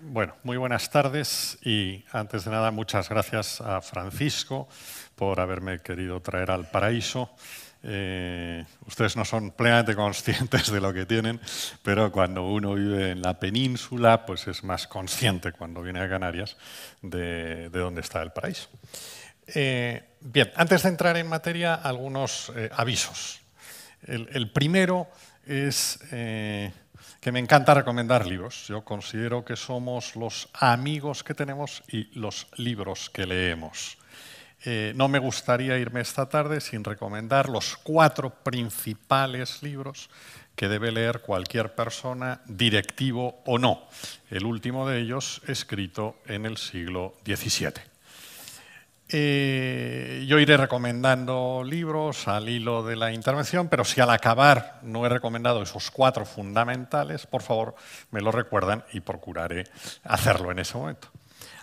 Bueno, muy buenas tardes y antes de nada muchas gracias a Francisco por haberme querido traer al paraíso. Eh, ustedes no son plenamente conscientes de lo que tienen, pero cuando uno vive en la península, pues es más consciente cuando viene a Canarias de, dónde está el paraíso. Eh, bien, antes de entrar en materia, algunos eh, avisos. el, primero es que me encanta recomendar libros. Yo considero que somos los amigos que tenemos y los libros que leemos. Eh, no me gustaría irme esta tarde sin recomendar los cuatro principales libros que debe leer cualquier persona, directivo o no. El último de ellos escrito en el siglo XVII. Eh, yo iré recomendando libros al hilo de la intervención, pero si al acabar no he recomendado esos cuatro fundamentales, por favor me lo recuerdan y procuraré hacerlo en ese momento.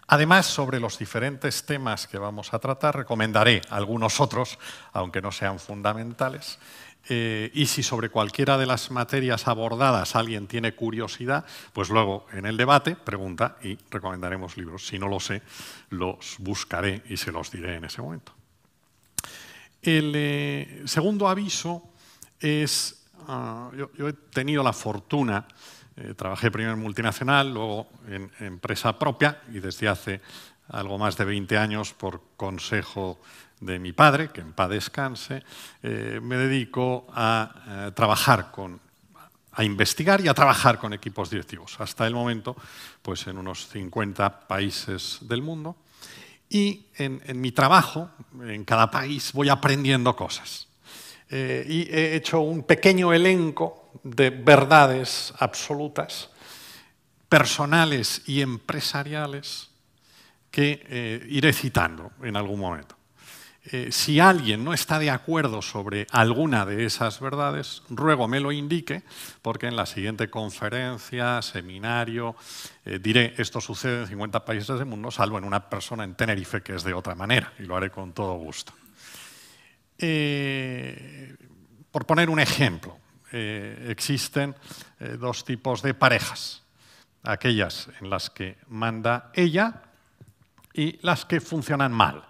Además, sobre los diferentes temas que vamos a tratar, recomendaré algunos otros, aunque no sean fundamentales, eh, y si sobre cualquiera de las materias abordadas alguien tiene curiosidad, pues luego en el debate pregunta y recomendaremos libros. Si no lo sé, los buscaré y se los diré en ese momento. El eh, segundo aviso es, ah, yo, he tenido la fortuna, eh, trabajé primero en multinacional, luego en, en empresa propia y desde hace algo más de 20 años por consejo de mi padre, que en paz descanse, eh, me dedico a eh, trabajar con, a investigar y a trabajar con equipos directivos. Hasta el momento, pues en unos 50 países del mundo. Y en, mi trabajo, en cada país, voy aprendiendo cosas. Eh, y he hecho un pequeño elenco de verdades absolutas, personales y empresariales, que iré citando en algún momento. Eh, si alguien no está de acuerdo sobre alguna de esas verdades, ruego me lo indique, porque en la siguiente conferencia, seminario, eh, diré esto sucede en 50 países del mundo, salvo en una persona en Tenerife que es de otra manera, y lo haré con todo gusto. Eh, por poner un ejemplo, existen dos tipos de parejas, aquellas en las que manda ella y las que funcionan mal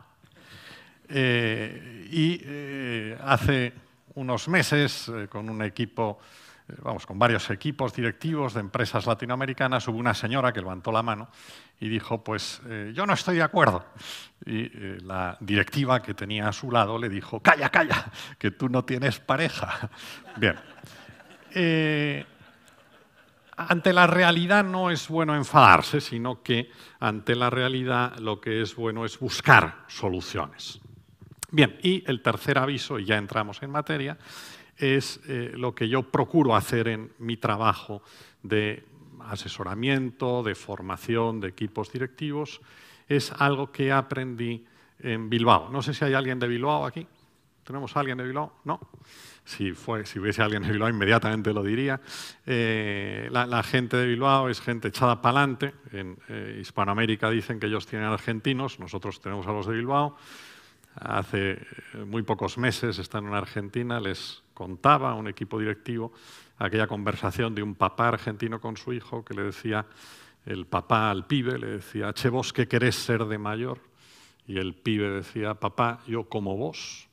eh, y eh, hace unos meses, eh, con un equipo, vamos, con varios equipos directivos de empresas latinoamericanas, hubo una señora que levantó la mano y dijo, pues yo no estoy de acuerdo. Y la directiva que tenía a su lado le dijo, calla, calla, que tú no tienes pareja. Bien. ante la realidad no es bueno enfadarse, sino que ante la realidad lo que es bueno es buscar soluciones. Bien, y el tercer aviso, y ya entramos en materia, es eh, lo que yo procuro hacer en mi trabajo de asesoramiento, de formación de equipos directivos. Es algo que aprendí en Bilbao. No sé si hay alguien de Bilbao aquí. ¿Tenemos a alguien de Bilbao? No. Si, fue, si hubiese alguien de Bilbao, inmediatamente lo diría. Eh, la, gente de Bilbao es gente echada para adelante. En eh, Hispanoamérica dicen que ellos tienen argentinos, nosotros tenemos a los de Bilbao hace eh, muy pocos meses, están en Argentina, les contaba a un equipo directivo aquella conversación de un papá argentino con su hijo que le decía, el papá al pibe le decía, che vos, ¿qué querés ser de mayor? Y el pibe decía, papá, yo como vos.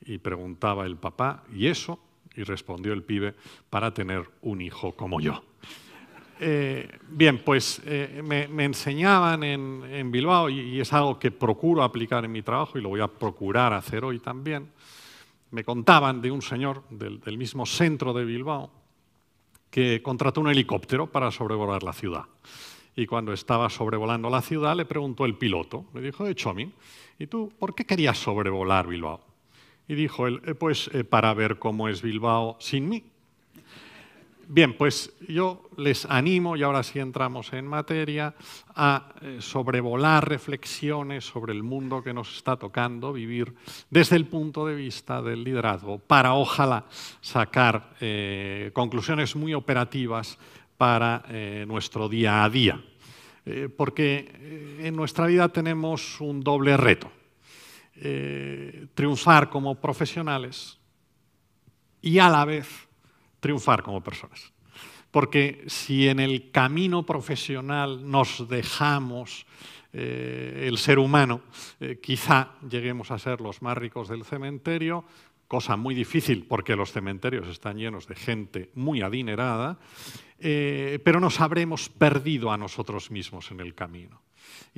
Y preguntaba el papá, ¿y eso? Y respondió el pibe, para tener un hijo como yo. Eh, bien, pues eh, me, enseñaban en, Bilbao, y, es algo que procuro aplicar en mi trabajo y lo voy a procurar hacer hoy también, me contaban de un señor del, mismo centro de Bilbao que contrató un helicóptero para sobrevolar la ciudad. Y cuando estaba sobrevolando la ciudad le preguntó el piloto, le dijo, de eh, mí, ¿y tú por qué querías sobrevolar Bilbao? Y dijo él, pues para ver cómo es Bilbao sin mí. Bien, pues yo les animo, y ahora sí entramos en materia, a eh, sobrevolar reflexiones sobre el mundo que nos está tocando vivir desde el punto de vista del liderazgo, para ojalá sacar eh, conclusiones muy operativas para eh, nuestro día a día. porque en nuestra vida tenemos un doble reto. triunfar como profesionales y a la vez triunfar como personas. Porque si en el camino profesional nos dejamos eh, el ser humano, eh, quizá lleguemos a ser los más ricos del cementerio, cosa muy difícil porque los cementerios están llenos de gente muy adinerada, eh, pero nos habremos perdido a nosotros mismos en el camino.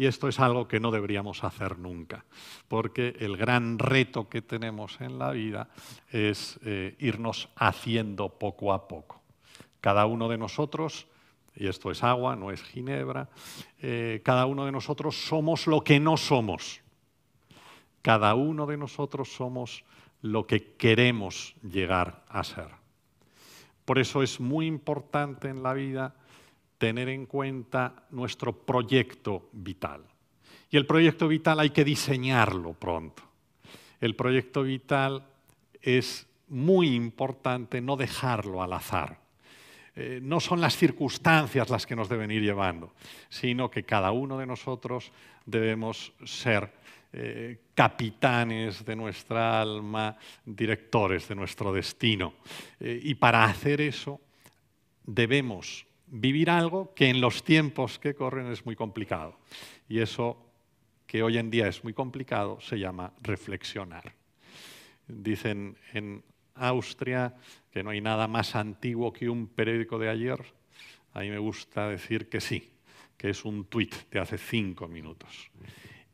Y esto es algo que no deberíamos hacer nunca, porque el gran reto que tenemos en la vida es eh, irnos haciendo poco a poco. Cada uno de nosotros, y esto es agua, no es ginebra, eh, cada uno de nosotros somos lo que no somos. Cada uno de nosotros somos lo que queremos llegar a ser. Por eso es muy importante en la vida tener en cuenta nuestro proyecto vital. Y el proyecto vital hay que diseñarlo pronto. El proyecto vital es muy importante no dejarlo al azar. Eh, no son las circunstancias las que nos deben ir llevando, sino que cada uno de nosotros debemos ser eh, capitanes de nuestra alma, directores de nuestro destino. Eh, y para hacer eso debemos vivir algo que en los tiempos que corren es muy complicado. Y eso que hoy en día es muy complicado se llama reflexionar. Dicen en Austria que no hay nada más antiguo que un periódico de ayer. A mí me gusta decir que sí, que es un tweet de hace cinco minutos.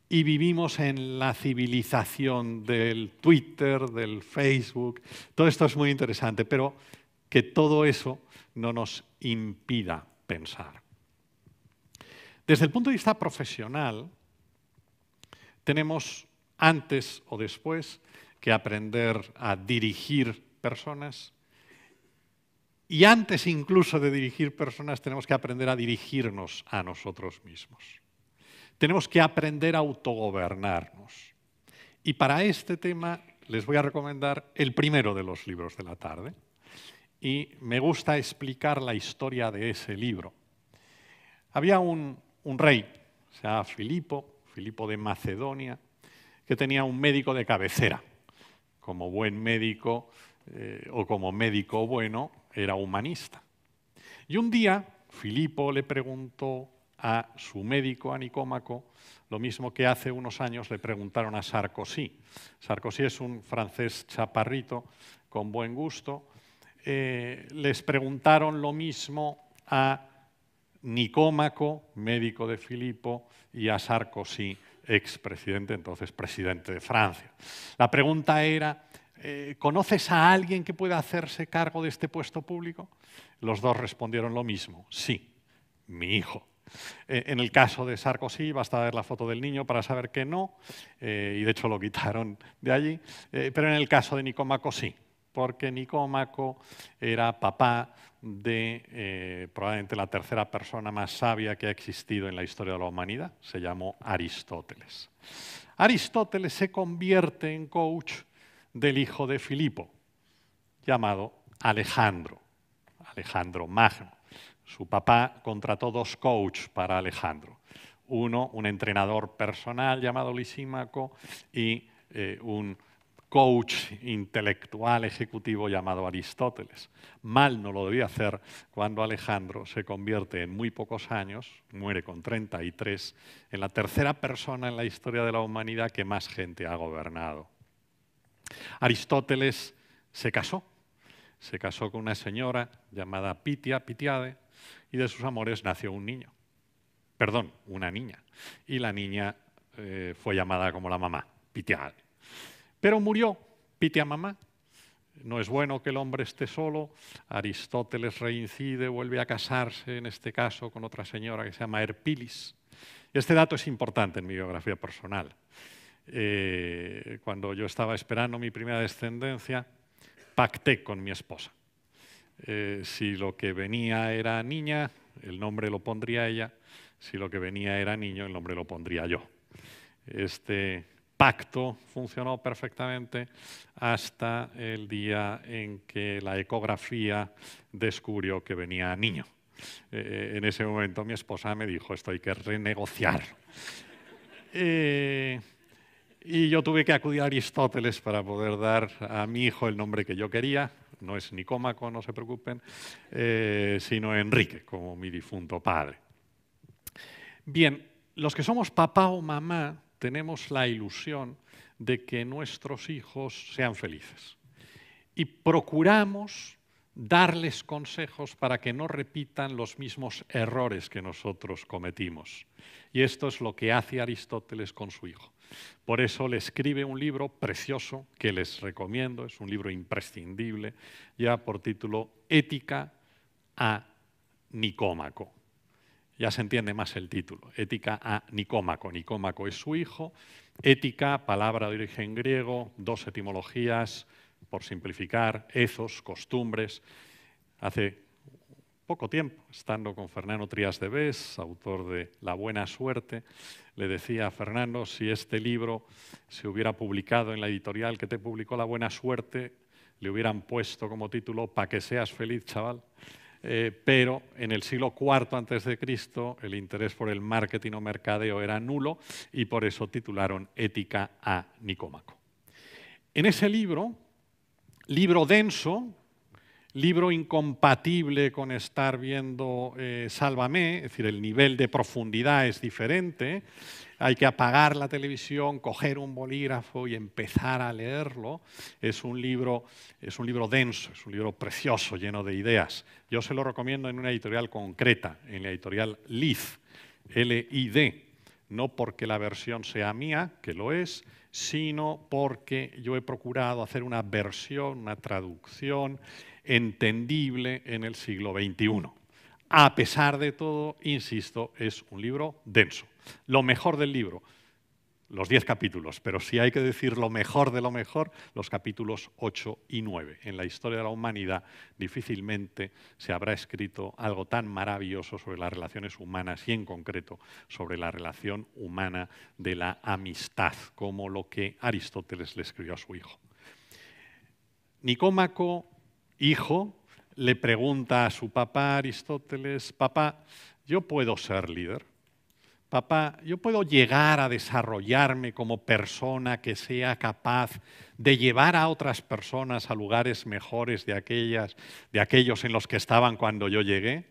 Y vivimos en la civilización del Twitter, del Facebook. Todo esto es muy interesante, pero que todo eso no nos impida pensar. Desde el punto de vista profesional, tenemos antes o después que aprender a dirigir personas y antes incluso de dirigir personas tenemos que aprender a dirigirnos a nosotros mismos. Tenemos que aprender a autogobernarnos. Y para este tema les voy a recomendar el primero de los libros de la tarde, y me gusta explicar la historia de ese libro. Había un, rey, o sea, Filipo, Filipo de Macedonia, que tenía un médico de cabecera. Como buen médico eh, o como médico bueno, era humanista. Y un día Filipo le preguntó a su médico, a Nicómaco, lo mismo que hace unos años le preguntaron a Sarkozy. Sarkozy es un francés chaparrito con buen gusto eh, les preguntaron lo mismo a Nicómaco, médico de Filipo, y a Sarkozy, expresidente, entonces presidente de Francia. La pregunta era, eh, ¿conoces a alguien que pueda hacerse cargo de este puesto público? Los dos respondieron lo mismo, sí, mi hijo. Eh, en el caso de Sarkozy, basta ver la foto del niño para saber que no, y de hecho lo quitaron de allí, pero en el caso de Nicómaco sí, porque Nicómaco era papá de eh, probablemente la tercera persona más sabia que ha existido en la historia de la humanidad, se llamó Aristóteles. Aristóteles se convierte en coach del hijo de Filipo, llamado Alejandro, Alejandro Magno. Su papá contrató dos coaches para Alejandro. Uno, un entrenador personal llamado Lisímaco, y eh, un coach intelectual ejecutivo llamado Aristóteles. Mal no lo debía hacer cuando Alejandro se convierte en muy pocos años, muere con 33, en la tercera persona en la historia de la humanidad que más gente ha gobernado. Aristóteles se casó, se casó con una señora llamada Pitia, Pitiade, y de sus amores nació un niño, perdón, una niña, y la niña eh, fue llamada como la mamá, Pitiade pero murió, pite a mamá. No es bueno que el hombre esté solo. Aristóteles reincide, vuelve a casarse, en este caso, con otra señora que se llama Herpilis. Este dato es importante en mi biografía personal. Eh, cuando yo estaba esperando mi primera descendencia, pacté con mi esposa. Eh, si lo que venía era niña, el nombre lo pondría ella. Si lo que venía era niño, el nombre lo pondría yo. Este pacto funcionó perfectamente hasta el día en que la ecografía descubrió que venía niño. Eh, eh, en ese momento mi esposa me dijo, esto hay que renegociar. Eh, y yo tuve que acudir a Aristóteles para poder dar a mi hijo el nombre que yo quería. No es Nicómaco, no se preocupen, sino Enrique, como mi difunto padre. Bien, los que somos papá o mamá, tenemos la ilusión de que nuestros hijos sean felices. Y procuramos darles consejos para que no repitan los mismos errores que nosotros cometimos. Y esto es lo que hace Aristóteles con su hijo. Por eso le escribe un libro precioso que les recomiendo, es un libro imprescindible, ya por título Ética a Nicómaco ya se entiende más el título. Ética a Nicómaco. Nicómaco es su hijo. Ética, palabra de origen griego, dos etimologías, por simplificar, ethos, costumbres. Hace poco tiempo, estando con Fernando Trías de Bes, autor de La Buena Suerte, le decía a Fernando, si este libro se hubiera publicado en la editorial que te publicó La Buena Suerte, le hubieran puesto como título, Pa' que seas feliz, chaval. Eh, pero en el siglo IV a.C. el interés por el marketing o mercadeo era nulo y por eso titularon Ética a Nicómaco. En ese libro, libro denso, libro incompatible con estar viendo eh, Sálvame, es decir, el nivel de profundidad es diferente, hay que apagar la televisión, coger un bolígrafo y empezar a leerlo. Es un libro, es un libro denso, es un libro precioso, lleno de ideas. Yo se lo recomiendo en una editorial concreta, en la editorial LID, L-I-D, no porque la versión sea mía, que lo es, sino porque yo he procurado hacer una versión, una traducción entendible en el siglo XXI. A pesar de todo, insisto, es un libro denso. Lo mejor del libro, los diez capítulos, pero si hay que decir lo mejor de lo mejor, los capítulos ocho y nueve. En la historia de la humanidad difícilmente se habrá escrito algo tan maravilloso sobre las relaciones humanas y en concreto sobre la relación humana de la amistad, como lo que Aristóteles le escribió a su hijo. Nicómaco, hijo, le pregunta a su papá Aristóteles, papá, ¿yo puedo ser líder? papá, yo puedo llegar a desarrollarme como persona que sea capaz de llevar a otras personas a lugares mejores de, aquellas, de aquellos en los que estaban cuando yo llegué.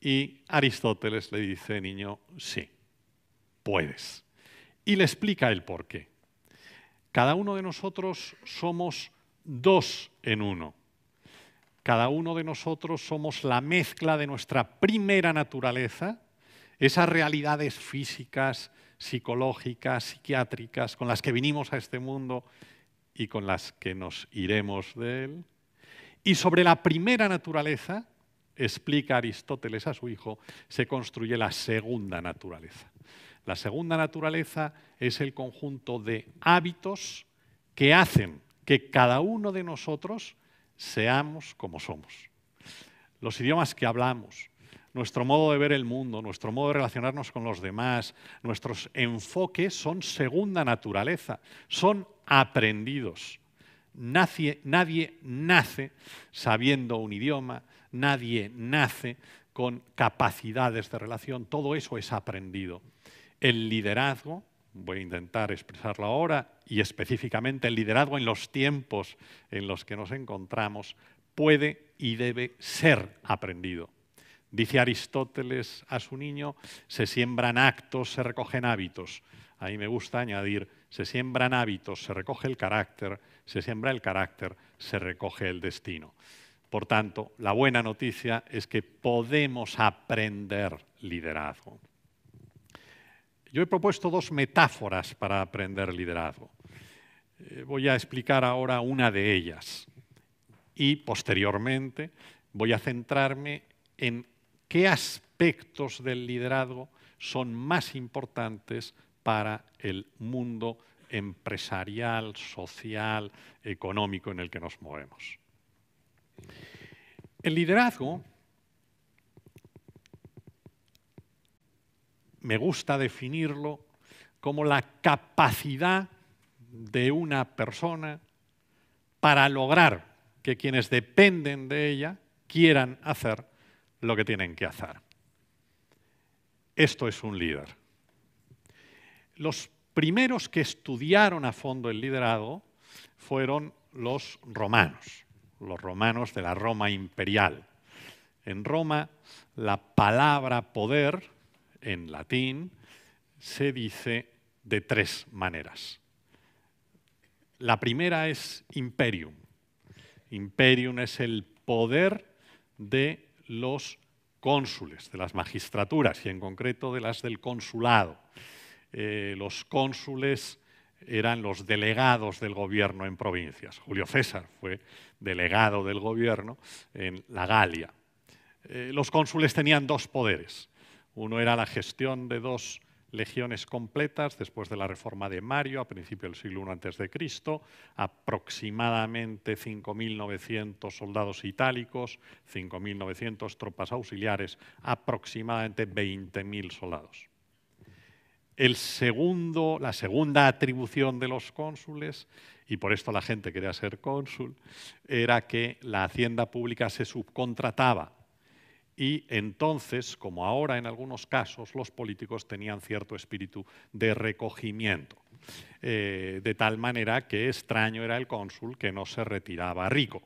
Y Aristóteles le dice, niño, sí, puedes. Y le explica el por qué. Cada uno de nosotros somos dos en uno. Cada uno de nosotros somos la mezcla de nuestra primera naturaleza, esas realidades físicas, psicológicas, psiquiátricas, con las que vinimos a este mundo y con las que nos iremos de él. Y sobre la primera naturaleza, explica Aristóteles a su hijo, se construye la segunda naturaleza. La segunda naturaleza es el conjunto de hábitos que hacen que cada uno de nosotros seamos como somos. Los idiomas que hablamos, nuestro modo de ver el mundo, nuestro modo de relacionarnos con los demás, nuestros enfoques son segunda naturaleza, son aprendidos. Nadie, nace sabiendo un idioma, nadie nace con capacidades de relación, todo eso es aprendido. El liderazgo, voy a intentar expresarlo ahora, y específicamente el liderazgo en los tiempos en los que nos encontramos, puede y debe ser aprendido. Dice Aristóteles a su niño, se siembran actos, se recogen hábitos. A mí me gusta añadir, se siembran hábitos, se recoge el carácter, se siembra el carácter, se recoge el destino. Por tanto, la buena noticia es que podemos aprender liderazgo. Yo he propuesto dos metáforas para aprender liderazgo. Eh, voy a explicar ahora una de ellas y posteriormente voy a centrarme en qué aspectos del liderazgo son más importantes para el mundo empresarial, social, económico en el que nos movemos. El liderazgo me gusta definirlo como la capacidad de una persona para lograr que quienes dependen de ella quieran hacer lo que tienen que hacer. Esto es un líder. Los primeros que estudiaron a fondo el liderado fueron los romanos, los romanos de la Roma imperial. En Roma la palabra poder, en latín, se dice de tres maneras. La primera es imperium. Imperium es el poder de los cónsules de las magistraturas y en concreto de las del consulado. Eh, los cónsules eran los delegados del gobierno en provincias. Julio César fue delegado del gobierno en la Galia. Eh, los cónsules tenían dos poderes. Uno era la gestión de dos legiones completas después de la reforma de Mario a principios del siglo I a.C., aproximadamente 5.900 soldados itálicos, 5.900 tropas auxiliares, aproximadamente 20.000 soldados. El segundo, la segunda atribución de los cónsules, y por esto la gente quería ser cónsul, era que la hacienda pública se subcontrataba y entonces, como ahora en algunos casos, los políticos tenían cierto espíritu de recogimiento. Eh, de tal manera que extraño era el cónsul que no se retiraba rico.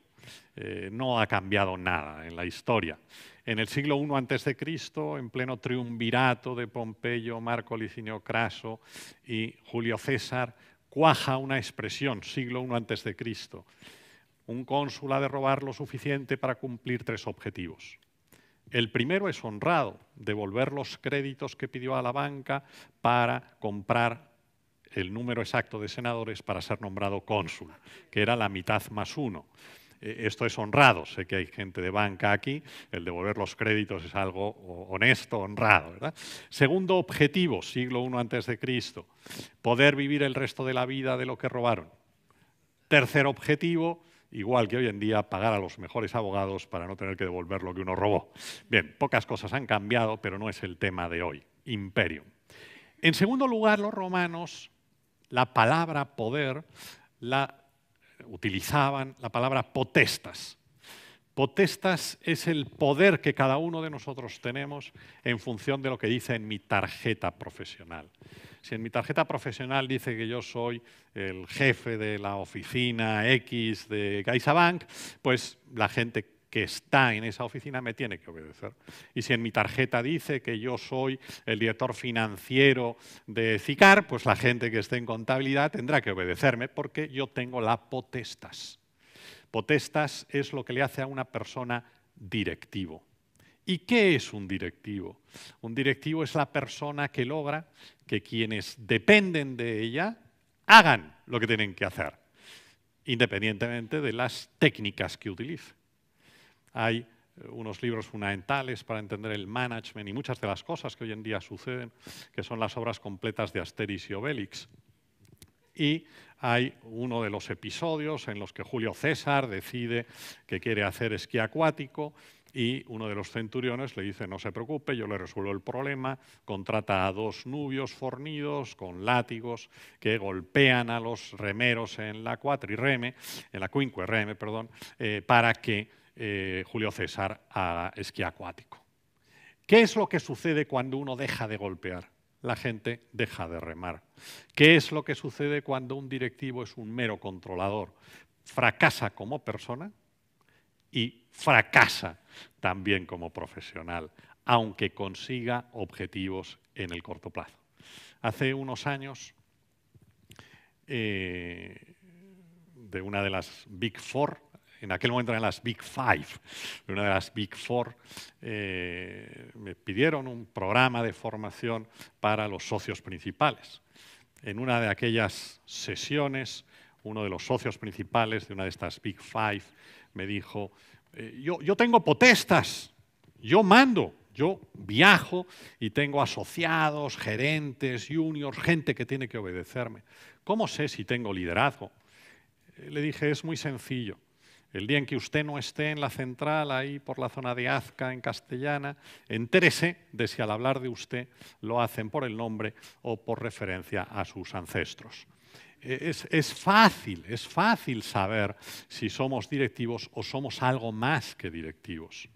Eh, no ha cambiado nada en la historia. En el siglo I a.C., en pleno triunvirato de Pompeyo, Marco Licinio Craso y Julio César, cuaja una expresión, siglo I a.C., un cónsul ha de robar lo suficiente para cumplir tres objetivos. El primero es honrado, devolver los créditos que pidió a la banca para comprar el número exacto de senadores para ser nombrado cónsul, que era la mitad más uno. E, esto es honrado, sé que hay gente de banca aquí, el devolver los créditos es algo honesto, honrado. ¿verdad? Segundo objetivo, siglo I antes de Cristo, poder vivir el resto de la vida de lo que robaron. Tercer objetivo, igual que hoy en día pagar a los mejores abogados para no tener que devolver lo que uno robó. Bien, pocas cosas han cambiado, pero no es el tema de hoy. Imperium. En segundo lugar, los romanos, la palabra poder la utilizaban, la palabra potestas. Potestas es el poder que cada uno de nosotros tenemos en función de lo que dice en mi tarjeta profesional. Si en mi tarjeta profesional dice que yo soy el jefe de la oficina X de CaixaBank, pues la gente que está en esa oficina me tiene que obedecer. Y si en mi tarjeta dice que yo soy el director financiero de CICAR, pues la gente que esté en contabilidad tendrá que obedecerme porque yo tengo la potestas. Potestas es lo que le hace a una persona directivo. ¿Y qué es un directivo? Un directivo es la persona que logra que quienes dependen de ella hagan lo que tienen que hacer, independientemente de las técnicas que utilice. Hay eh, unos libros fundamentales para entender el management y muchas de las cosas que hoy en día suceden, que son las obras completas de Asteris y Obelix, y hay uno de los episodios en los que Julio César decide que quiere hacer esquí acuático y uno de los centuriones le dice, no se preocupe, yo le resuelvo el problema, contrata a dos nubios fornidos con látigos que golpean a los remeros en la cuatrireme, en la perdón, eh, para que eh, Julio César haga esquí acuático. ¿Qué es lo que sucede cuando uno deja de golpear? la gente deja de remar. ¿Qué es lo que sucede cuando un directivo es un mero controlador? Fracasa como persona y fracasa también como profesional, aunque consiga objetivos en el corto plazo. Hace unos años, eh, de una de las Big Four, en aquel momento eran las Big Five, una de las Big Four, eh, me pidieron un programa de formación para los socios principales. En una de aquellas sesiones, uno de los socios principales de una de estas Big Five me dijo, eh, yo, yo tengo potestas, yo mando, yo viajo y tengo asociados, gerentes, juniors, gente que tiene que obedecerme. ¿Cómo sé si tengo liderazgo? Eh, le dije, es muy sencillo el día en que usted no esté en la central, ahí por la zona de Azca, en castellana, entérese de si al hablar de usted lo hacen por el nombre o por referencia a sus ancestros. E-, es, es fácil, es fácil saber si somos directivos o somos algo más que directivos.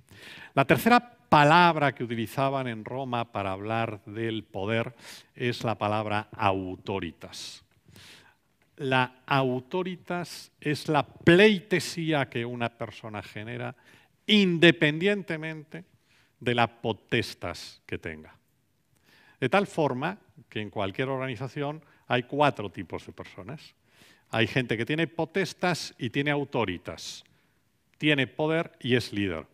La tercera palabra que utilizaban en Roma para hablar del poder es la palabra autoritas la autoritas es la pleitesía que una persona genera independientemente de las potestas que tenga. De tal forma que en cualquier organización hay cuatro tipos de personas. Hay gente que tiene potestas y tiene autoritas. Tiene poder y es líder.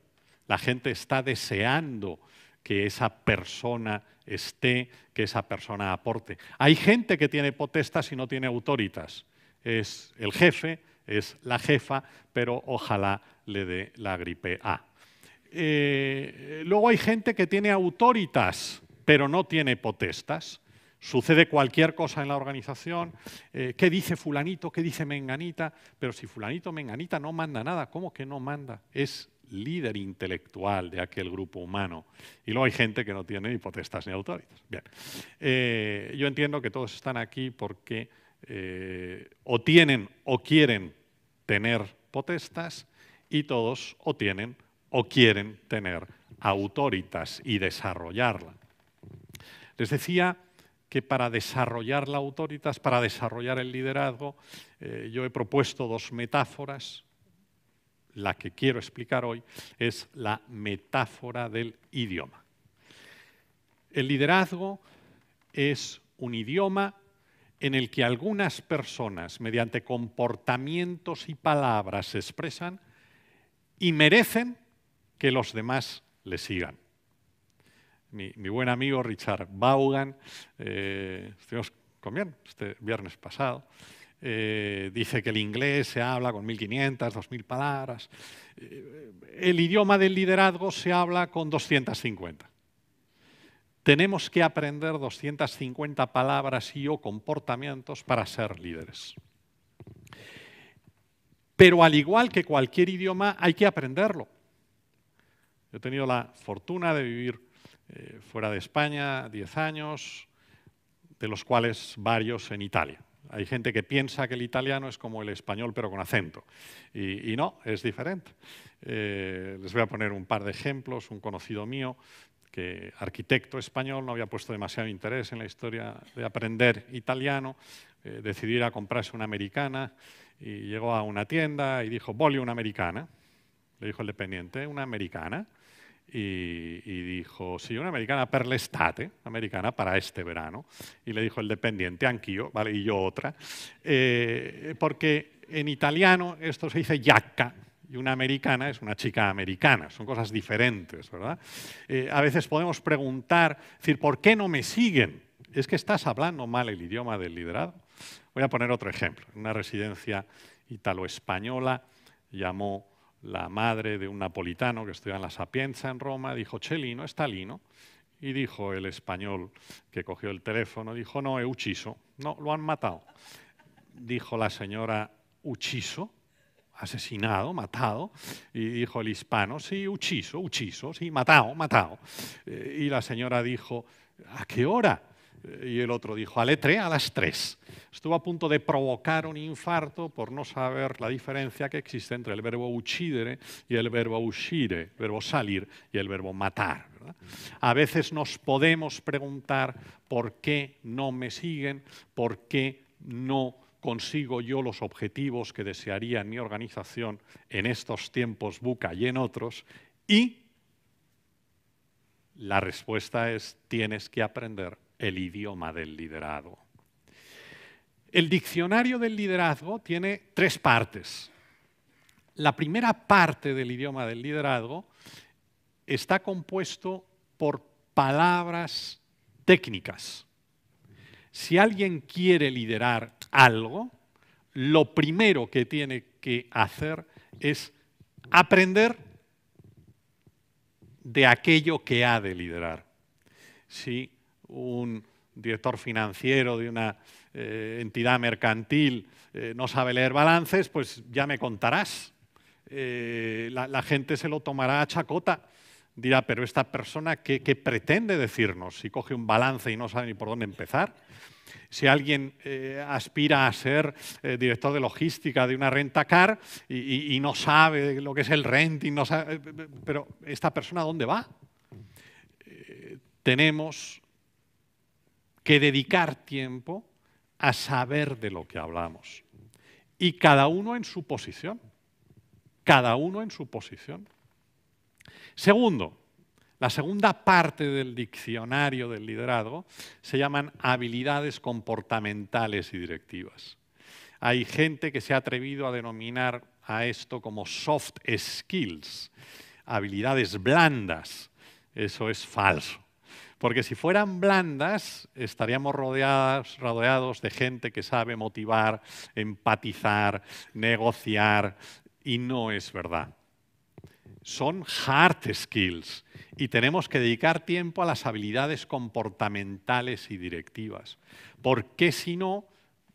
La gente está deseando que esa persona esté, que esa persona aporte. Hay gente que tiene potestas y no tiene autoritas. Es el jefe, es la jefa, pero ojalá le dé la gripe A. Eh, luego hay gente que tiene autoritas, pero no tiene potestas. Sucede cualquier cosa en la organización. Eh, ¿Qué dice fulanito? ¿Qué dice menganita? Pero si fulanito, menganita no manda nada, ¿cómo que no manda? Es líder intelectual de aquel grupo humano. Y luego hay gente que no tiene ni potestas ni autoritas. Bien, eh, yo entiendo que todos están aquí porque eh, o tienen o quieren tener potestas y todos o tienen o quieren tener autoritas y desarrollarla. Les decía que para desarrollar la autoritas, para desarrollar el liderazgo, eh, yo he propuesto dos metáforas la que quiero explicar hoy, es la metáfora del idioma. El liderazgo es un idioma en el que algunas personas, mediante comportamientos y palabras, se expresan y merecen que los demás le sigan. Mi, buen amigo Richard Vaughan, eh, estuvimos este viernes pasado, eh, dice que el inglés se habla con 1.500, 2.000 palabras. Eh, el idioma del liderazgo se habla con 250. Tenemos que aprender 250 palabras y o comportamientos para ser líderes. Pero al igual que cualquier idioma, hay que aprenderlo. he tenido la fortuna de vivir eh, fuera de España 10 años, de los cuales varios en Italia. Hay gente que piensa que el italiano es como el español, pero con acento. Y, no, es diferente. Eh, les voy a poner un par de ejemplos. Un conocido mío, que arquitecto español, no había puesto demasiado interés en la historia de aprender italiano, eh, decidió ir a comprarse una americana y llegó a una tienda y dijo, vole una americana. Le dijo el dependiente, una americana y, dijo, sí, una americana per l'estate, americana para este verano. Y le dijo el dependiente, Anquillo, ¿vale? y yo otra. Eh, porque en italiano esto se dice yacca, y una americana es una chica americana. Son cosas diferentes, ¿verdad? Eh, a veces podemos preguntar, decir, ¿por qué no me siguen? ¿Es que estás hablando mal el idioma del liderado? Voy a poner otro ejemplo. Una residencia italo-española llamó la madre de un napolitano que estudia en la Sapienza en Roma, dijo, Chelino, está lino. Y dijo el español que cogió el teléfono, dijo, no, he uchiso. No, lo han matado. Dijo la señora, uchiso, asesinado, matado. Y dijo el hispano, sí, uchiso, uchiso, sí, matado, matado. Eh, y la señora dijo, ¿a qué hora? Eh, y el otro dijo, a e a las tres. Estuvo a punto de provocar un infarto por no saber la diferencia que existe entre el verbo uccidere y el verbo uscire, verbo salir y el verbo matar. A veces nos podemos preguntar por qué no me siguen, por qué no consigo yo los objetivos que desearía en mi organización en estos tiempos buca y en otros. Y la respuesta es, tienes que aprender el idioma del liderazgo. El diccionario del liderazgo tiene tres partes. La primera parte del idioma del liderazgo está compuesto por palabras técnicas. Si alguien quiere liderar algo, lo primero que tiene que hacer es aprender de aquello que ha de liderar un director financiero de una eh, entidad mercantil eh, no sabe leer balances, pues ya me contarás. Eh, la, gente se lo tomará a chacota. Dirá, pero esta persona, ¿qué, pretende decirnos? Si coge un balance y no sabe ni por dónde empezar. Si alguien aspira a ser director de logística de una renta car y, no sabe lo que es el renting, no sabe, pero ¿esta persona dónde va? tenemos que dedicar tiempo a saber de lo que hablamos. Y cada uno en su posición. Cada uno en su posición. Segundo, la segunda parte del diccionario del liderazgo se llaman habilidades comportamentales y directivas. Hay gente que se ha atrevido a denominar a esto como soft skills, habilidades blandas. Eso es falso. Porque si fueran blandas, estaríamos rodeados de gente que sabe motivar, empatizar, negociar, y no es verdad. Son hard skills y tenemos que dedicar tiempo a las habilidades comportamentales y directivas, porque si no,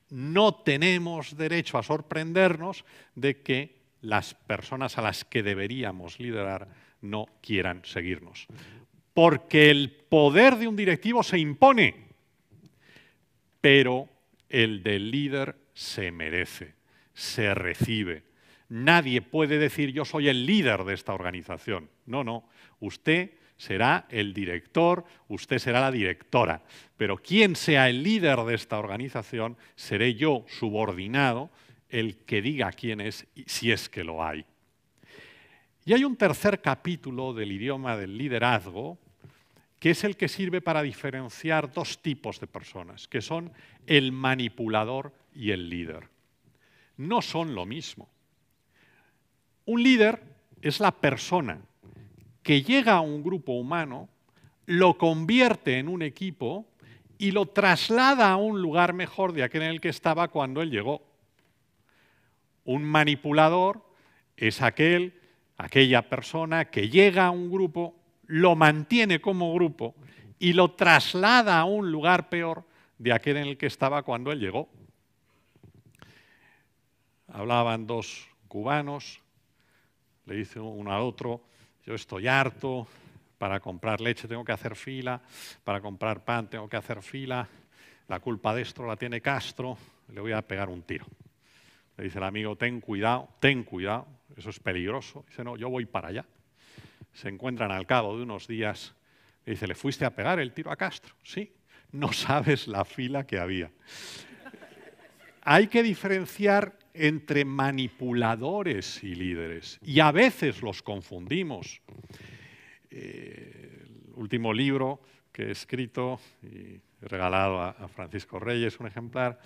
no tenemos derecho a sorprendernos de que las personas a las que deberíamos liderar no quieran seguirnos porque el poder de un directivo se impone, pero el del líder se merece, se recibe. Nadie puede decir yo soy el líder de esta organización. No, no, usted será el director, usted será la directora, pero quien sea el líder de esta organización seré yo subordinado el que diga quién es, si es que lo hay. Y hay un tercer capítulo del idioma del liderazgo, que es el que sirve para diferenciar dos tipos de personas, que son el manipulador y el líder. No son lo mismo. Un líder es la persona que llega a un grupo humano, lo convierte en un equipo y lo traslada a un lugar mejor de aquel en el que estaba cuando él llegó. Un manipulador es aquel aquella persona que llega a un grupo, lo mantiene como grupo y lo traslada a un lugar peor de aquel en el que estaba cuando él llegó. Hablaban dos cubanos, le dice uno al otro, yo estoy harto, para comprar leche tengo que hacer fila, para comprar pan tengo que hacer fila, la culpa de esto la tiene Castro, le voy a pegar un tiro. Le dice el amigo, ten cuidado, ten cuidado, eso es peligroso. Dice, no, yo voy para allá. Se encuentran al cabo de unos días. Le dice, ¿le fuiste a pegar el tiro a Castro? Sí, no sabes la fila que había. Hay que diferenciar entre manipuladores y líderes, y a veces los confundimos. Eh, el último libro que he escrito y regalado a, Francisco Reyes, un ejemplar,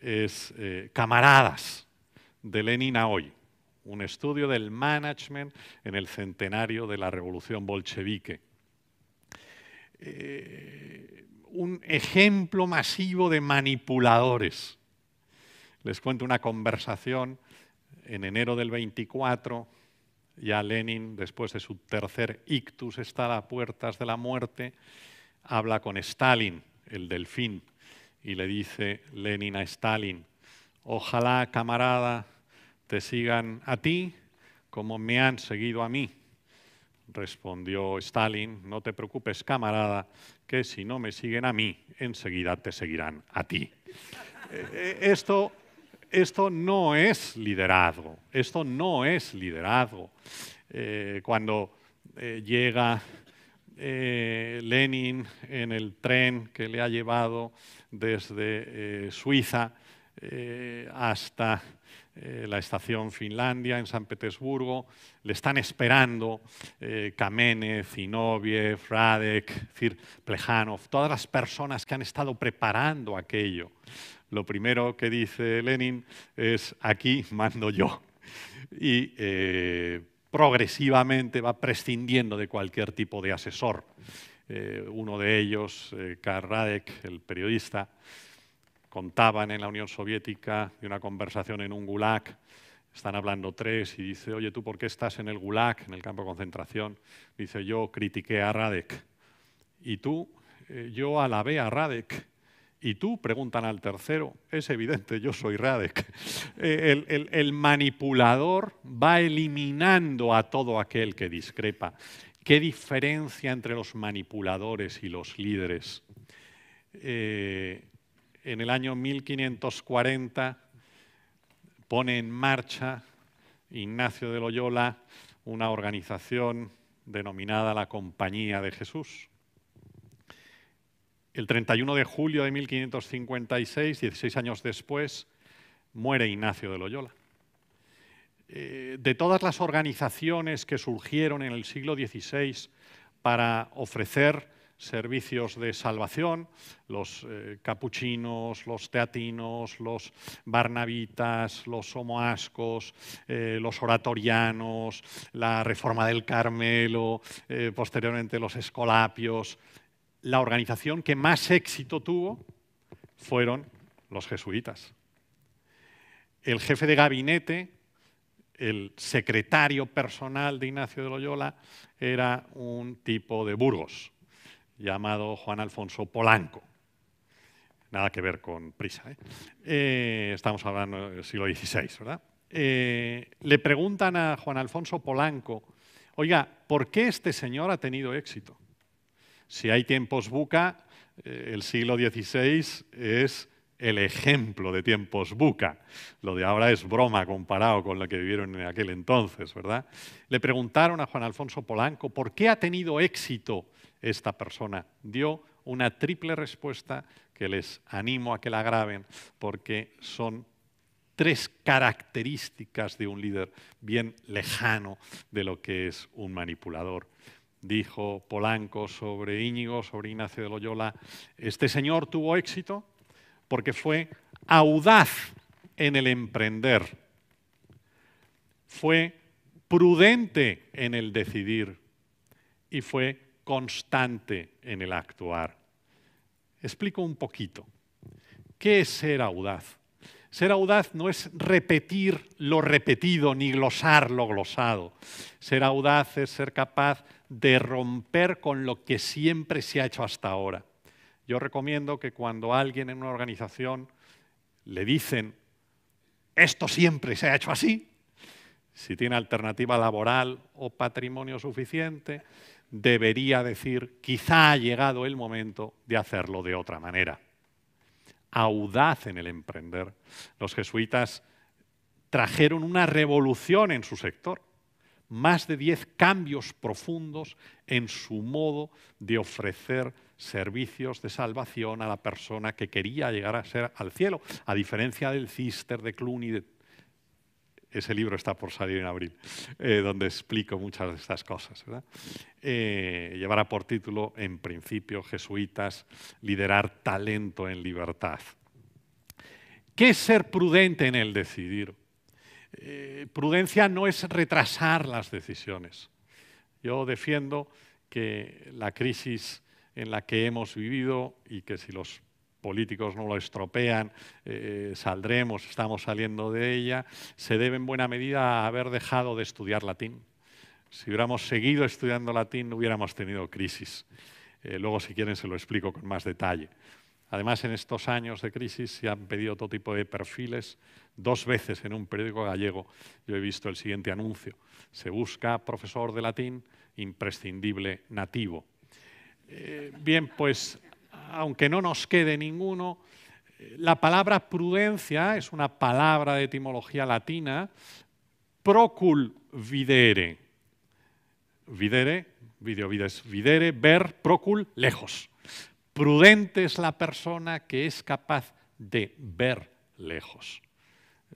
es eh, Camaradas de Lenin a hoy, un estudio del management en el centenario de la revolución bolchevique. Eh, un ejemplo masivo de manipuladores. Les cuento una conversación en enero del 24. Ya Lenin, después de su tercer ictus, está a puertas de la muerte. Habla con Stalin, el delfín, y le dice Lenin a Stalin, Ojalá, camarada, te sigan a ti como me han seguido a mí. Respondió Stalin, no te preocupes, camarada, que si no me siguen a mí, enseguida te seguirán a ti. Eh, eh, esto, no es liderazgo, esto no es liderazgo. Eh, cuando llega Lenin en el tren que le ha llevado desde Suiza eh, hasta eh, la estación Finlandia en San Petersburgo. Le están esperando Kamenev, eh, Kamene, Zinoviev, Radek, Plejanov, todas las personas que han estado preparando aquello. Lo primero que dice Lenin es, aquí mando yo. Y progresivamente va prescindiendo de cualquier tipo de asesor. uno de ellos, Karl Radek, el periodista, contaban en la Unión Soviética de una conversación en un gulag, están hablando tres y dice, oye, ¿tú por qué estás en el gulag, en el campo de concentración? Dice, yo critiqué a Radek. Y tú, eh, yo alabé a Radek. Y tú, preguntan al tercero, es evidente, yo soy Radek. Eh, el, manipulador va eliminando a todo aquel que discrepa. ¿Qué diferencia entre los manipuladores y los líderes? Eh, en el año 1540 pone en marcha Ignacio de Loyola una organización denominada la Compañía de Jesús. El 31 de julio de 1556, 16 años después, muere Ignacio de Loyola. Eh, de todas las organizaciones que surgieron en el siglo XVI para ofrecer servicios de salvación, los eh, capuchinos, los teatinos, los barnabitas, los homoascos, eh, los oratorianos, la reforma del Carmelo, eh, posteriormente los escolapios. La organización que más éxito tuvo fueron los jesuitas. El jefe de gabinete, el secretario personal de Ignacio de Loyola, era un tipo de Burgos, llamado Juan Alfonso Polanco. Nada que ver con prisa. ¿eh? Eh, estamos hablando del siglo XVI, ¿verdad? Eh, le preguntan a Juan Alfonso Polanco, oiga, ¿por qué este señor ha tenido éxito? Si hay tiempos buca, el siglo XVI es el ejemplo de tiempos buca. Lo de ahora es broma comparado con lo que vivieron en aquel entonces, ¿verdad? Le preguntaron a Juan Alfonso Polanco por qué ha tenido éxito esta persona. Dio una triple respuesta que les animo a que la graben porque son tres características de un líder bien lejano de lo que es un manipulador dijo Polanco sobre Íñigo, sobre Ignacio de Loyola, este señor tuvo éxito porque fue audaz en el emprender, fue prudente en el decidir y fue constante en el actuar. Explico un poquito. ¿Qué es ser audaz? Ser audaz no es repetir lo repetido ni glosar lo glosado. Ser audaz es ser capaz de romper con lo que siempre se ha hecho hasta ahora. Yo recomiendo que cuando alguien en una organización le dicen, esto siempre se ha hecho así, si tiene alternativa laboral o patrimonio suficiente, debería decir, quizá ha llegado el momento de hacerlo de otra manera. Audaz en el emprender. Los jesuitas trajeron una revolución en su sector, más de 10 cambios profundos en su modo de ofrecer servicios de salvación a la persona que quería llegar a ser al cielo, a diferencia del Cister, de Cluny, ese libro está por salir en abril, eh, donde explico muchas de estas cosas. Eh, llevará por título, en principio, Jesuitas, liderar talento en libertad. ¿Qué es ser prudente en el decidir? Eh, prudencia no es retrasar las decisiones. Yo defiendo que la crisis en la que hemos vivido y que si los políticos no lo estropean, eh, eh, saldremos, estamos saliendo de ella, se debe en buena medida a haber dejado de estudiar latín. Si hubiéramos seguido estudiando latín, hubiéramos tenido crisis. Eh, luego, si quieren, se lo explico con más detalle. Además, en estos años de crisis se han pedido todo tipo de perfiles. Dos veces en un periódico gallego yo he visto el siguiente anuncio. Se busca profesor de latín imprescindible nativo. Eh, bien, pues aunque no nos quede ninguno, eh, la palabra prudencia es una palabra de etimología latina, procul videre. Videre, video vides, videre, ver, procul, lejos. Prudente es la persona que es capaz de ver lejos.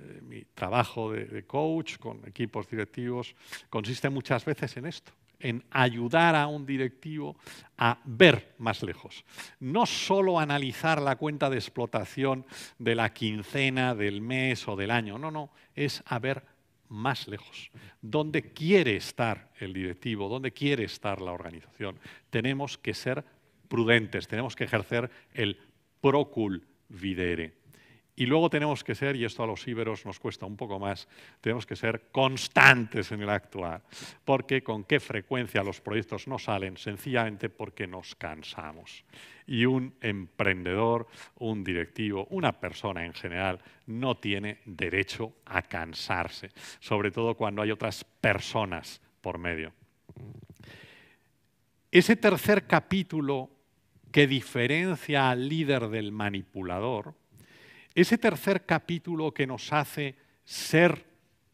Eh, mi trabajo de coach con equipos directivos consiste muchas veces en esto en ayudar a un directivo a ver más lejos. No solo analizar la cuenta de explotación de la quincena, del mes o del año, no, no, es a ver más lejos. ¿Dónde quiere estar el directivo? ¿Dónde quiere estar la organización? Tenemos que ser prudentes, tenemos que ejercer el procul videre. Y luego tenemos que ser, y esto a los íberos nos cuesta un poco más, tenemos que ser constantes en el actuar, porque con qué frecuencia los proyectos no salen, sencillamente porque nos cansamos. Y un emprendedor, un directivo, una persona en general, no tiene derecho a cansarse, sobre todo cuando hay otras personas por medio. Ese tercer capítulo que diferencia al líder del manipulador, ese tercer capítulo que nos hace ser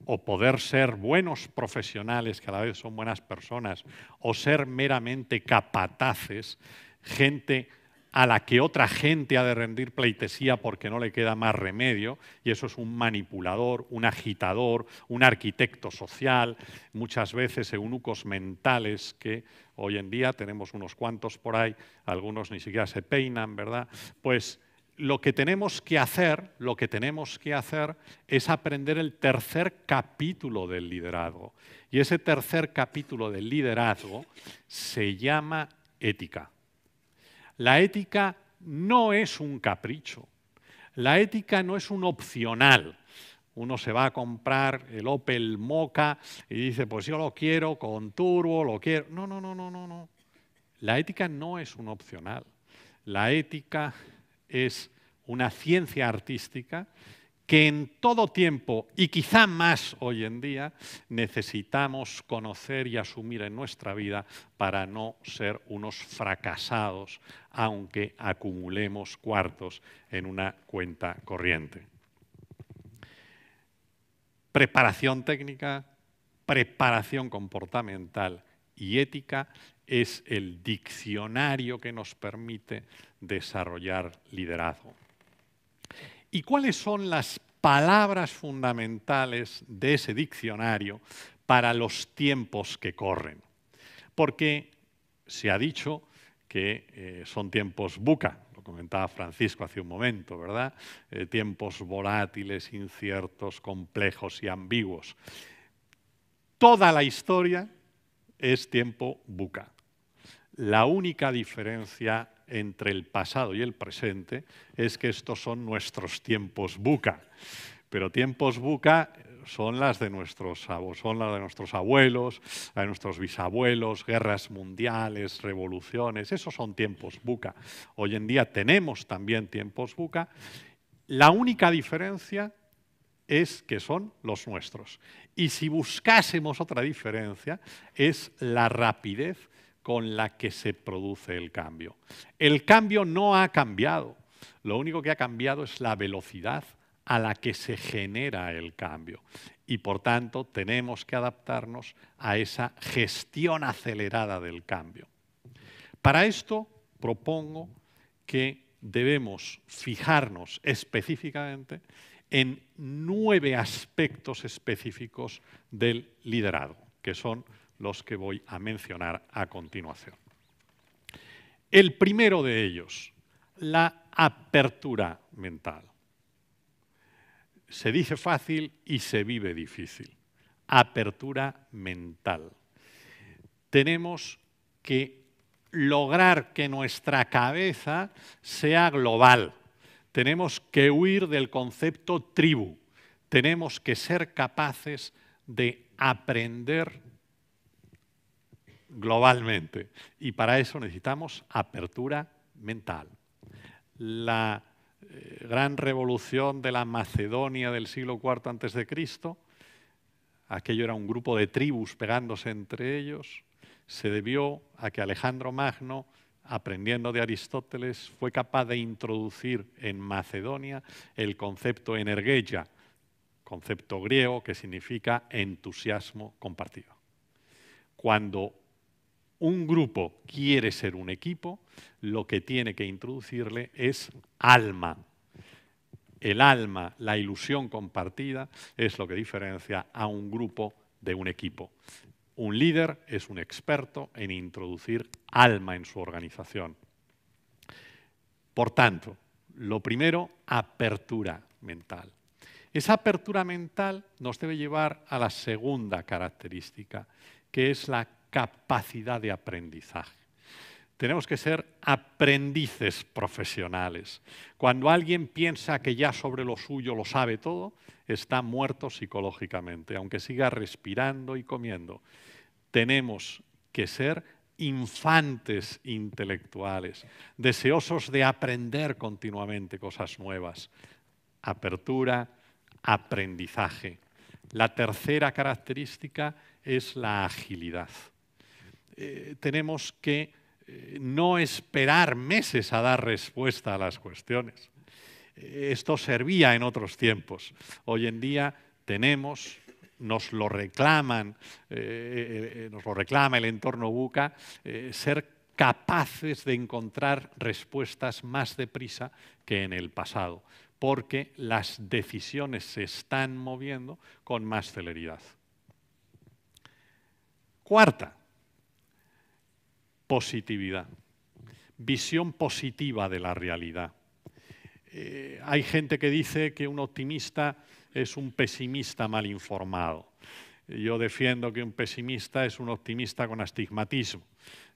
o poder ser buenos profesionales, que a la vez son buenas personas, o ser meramente capataces, gente a la que otra gente ha de rendir pleitesía porque no le queda más remedio, y eso es un manipulador, un agitador, un arquitecto social, muchas veces eunucos mentales que hoy en día tenemos unos cuantos por ahí, algunos ni siquiera se peinan, ¿verdad? Pues lo que tenemos que hacer, lo que tenemos que hacer es aprender el tercer capítulo del liderazgo. Y ese tercer capítulo del liderazgo se llama ética. La ética no es un capricho. La ética no es un opcional. Uno se va a comprar el Opel Moca y dice, pues yo lo quiero con turbo, lo quiero. No, no, no, no, no, no. La ética no es un opcional. La ética es una ciencia artística que en todo tiempo y quizá más hoy en día necesitamos conocer y asumir en nuestra vida para no ser unos fracasados, aunque acumulemos cuartos en una cuenta corriente. Preparación técnica, preparación comportamental y ética es el diccionario que nos permite desarrollar liderazgo. ¿Y cuáles son las palabras fundamentales de ese diccionario para los tiempos que corren? Porque se ha dicho que eh, son tiempos buca, lo comentaba Francisco hace un momento, ¿verdad? Eh, tiempos volátiles, inciertos, complejos y ambiguos. Toda la historia es tiempo buca. La única diferencia entre el pasado y el presente es que estos son nuestros tiempos buca. Pero tiempos buca son las de nuestros abuelos, las de nuestros de nuestros bisabuelos, guerras mundiales, revoluciones, esos son tiempos buca. Hoy en día tenemos también tiempos buca. La única diferencia es que son los nuestros. Y si buscásemos otra diferencia, es la rapidez con la que se produce el cambio. El cambio no ha cambiado, lo único que ha cambiado es la velocidad a la que se genera el cambio. Y por tanto tenemos que adaptarnos a esa gestión acelerada del cambio. Para esto propongo que debemos fijarnos específicamente en nueve aspectos específicos del liderazgo, que son los que voy a mencionar a continuación. El primero de ellos, la apertura mental. Se dice fácil y se vive difícil. Apertura mental. Tenemos que lograr que nuestra cabeza sea global. Tenemos que huir del concepto tribu. Tenemos que ser capaces de aprender globalmente. Y para eso necesitamos apertura mental. La eh, gran revolución de la Macedonia del siglo IV antes de Cristo, aquello era un grupo de tribus pegándose entre ellos, se debió a que Alejandro Magno, aprendiendo de Aristóteles, fue capaz de introducir en Macedonia el concepto energeia, concepto griego que significa entusiasmo compartido. Cuando un grupo quiere ser un equipo, lo que tiene que introducirle es alma. El alma, la ilusión compartida, es lo que diferencia a un grupo de un equipo. Un líder es un experto en introducir alma en su organización. Por tanto, lo primero, apertura mental. Esa apertura mental nos debe llevar a la segunda característica, que es la capacidad de aprendizaje. Tenemos que ser aprendices profesionales. Cuando alguien piensa que ya sobre lo suyo lo sabe todo, está muerto psicológicamente, aunque siga respirando y comiendo. Tenemos que ser infantes intelectuales, deseosos de aprender continuamente cosas nuevas. Apertura, aprendizaje. La tercera característica es la agilidad. Eh, tenemos que eh, no esperar meses a dar respuesta a las cuestiones. Eh, esto servía en otros tiempos. Hoy en día tenemos nos lo reclaman, nos lo reclama el entorno buca, ser capaces de encontrar respuestas más deprisa que en el pasado, porque las decisiones se están moviendo con más celeridad. Cuarta, positividad, visión positiva de la realidad. Eh, hay gente que dice que un optimista es un pesimista mal informado. Yo defiendo que un pesimista es un optimista con astigmatismo.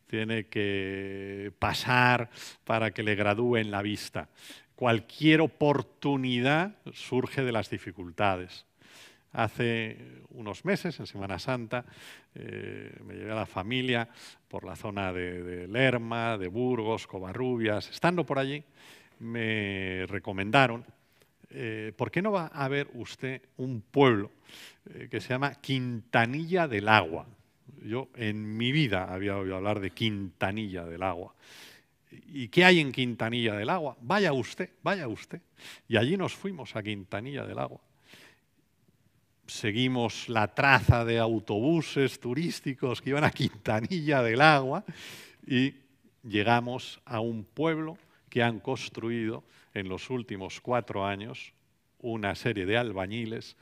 Tiene que pasar para que le gradúe en la vista. Cualquier oportunidad surge de las dificultades. Hace unos meses, en Semana Santa, eh, me llevé a la familia por la zona de, Lerma, de Burgos, Covarrubias. Estando por allí, me recomendaron, eh, ¿por qué no va a ver usted un pueblo eh, que se llama Quintanilla del Agua? Yo en mi vida había oído hablar de Quintanilla del Agua. ¿Y qué hay en Quintanilla del Agua? Vaya usted, vaya usted. Y allí nos fuimos a Quintanilla del Agua seguimos la traza de autobuses turísticos que iban a Quintanilla del Agua y llegamos a un pueblo que han construido en los últimos cuatro años una serie de albañiles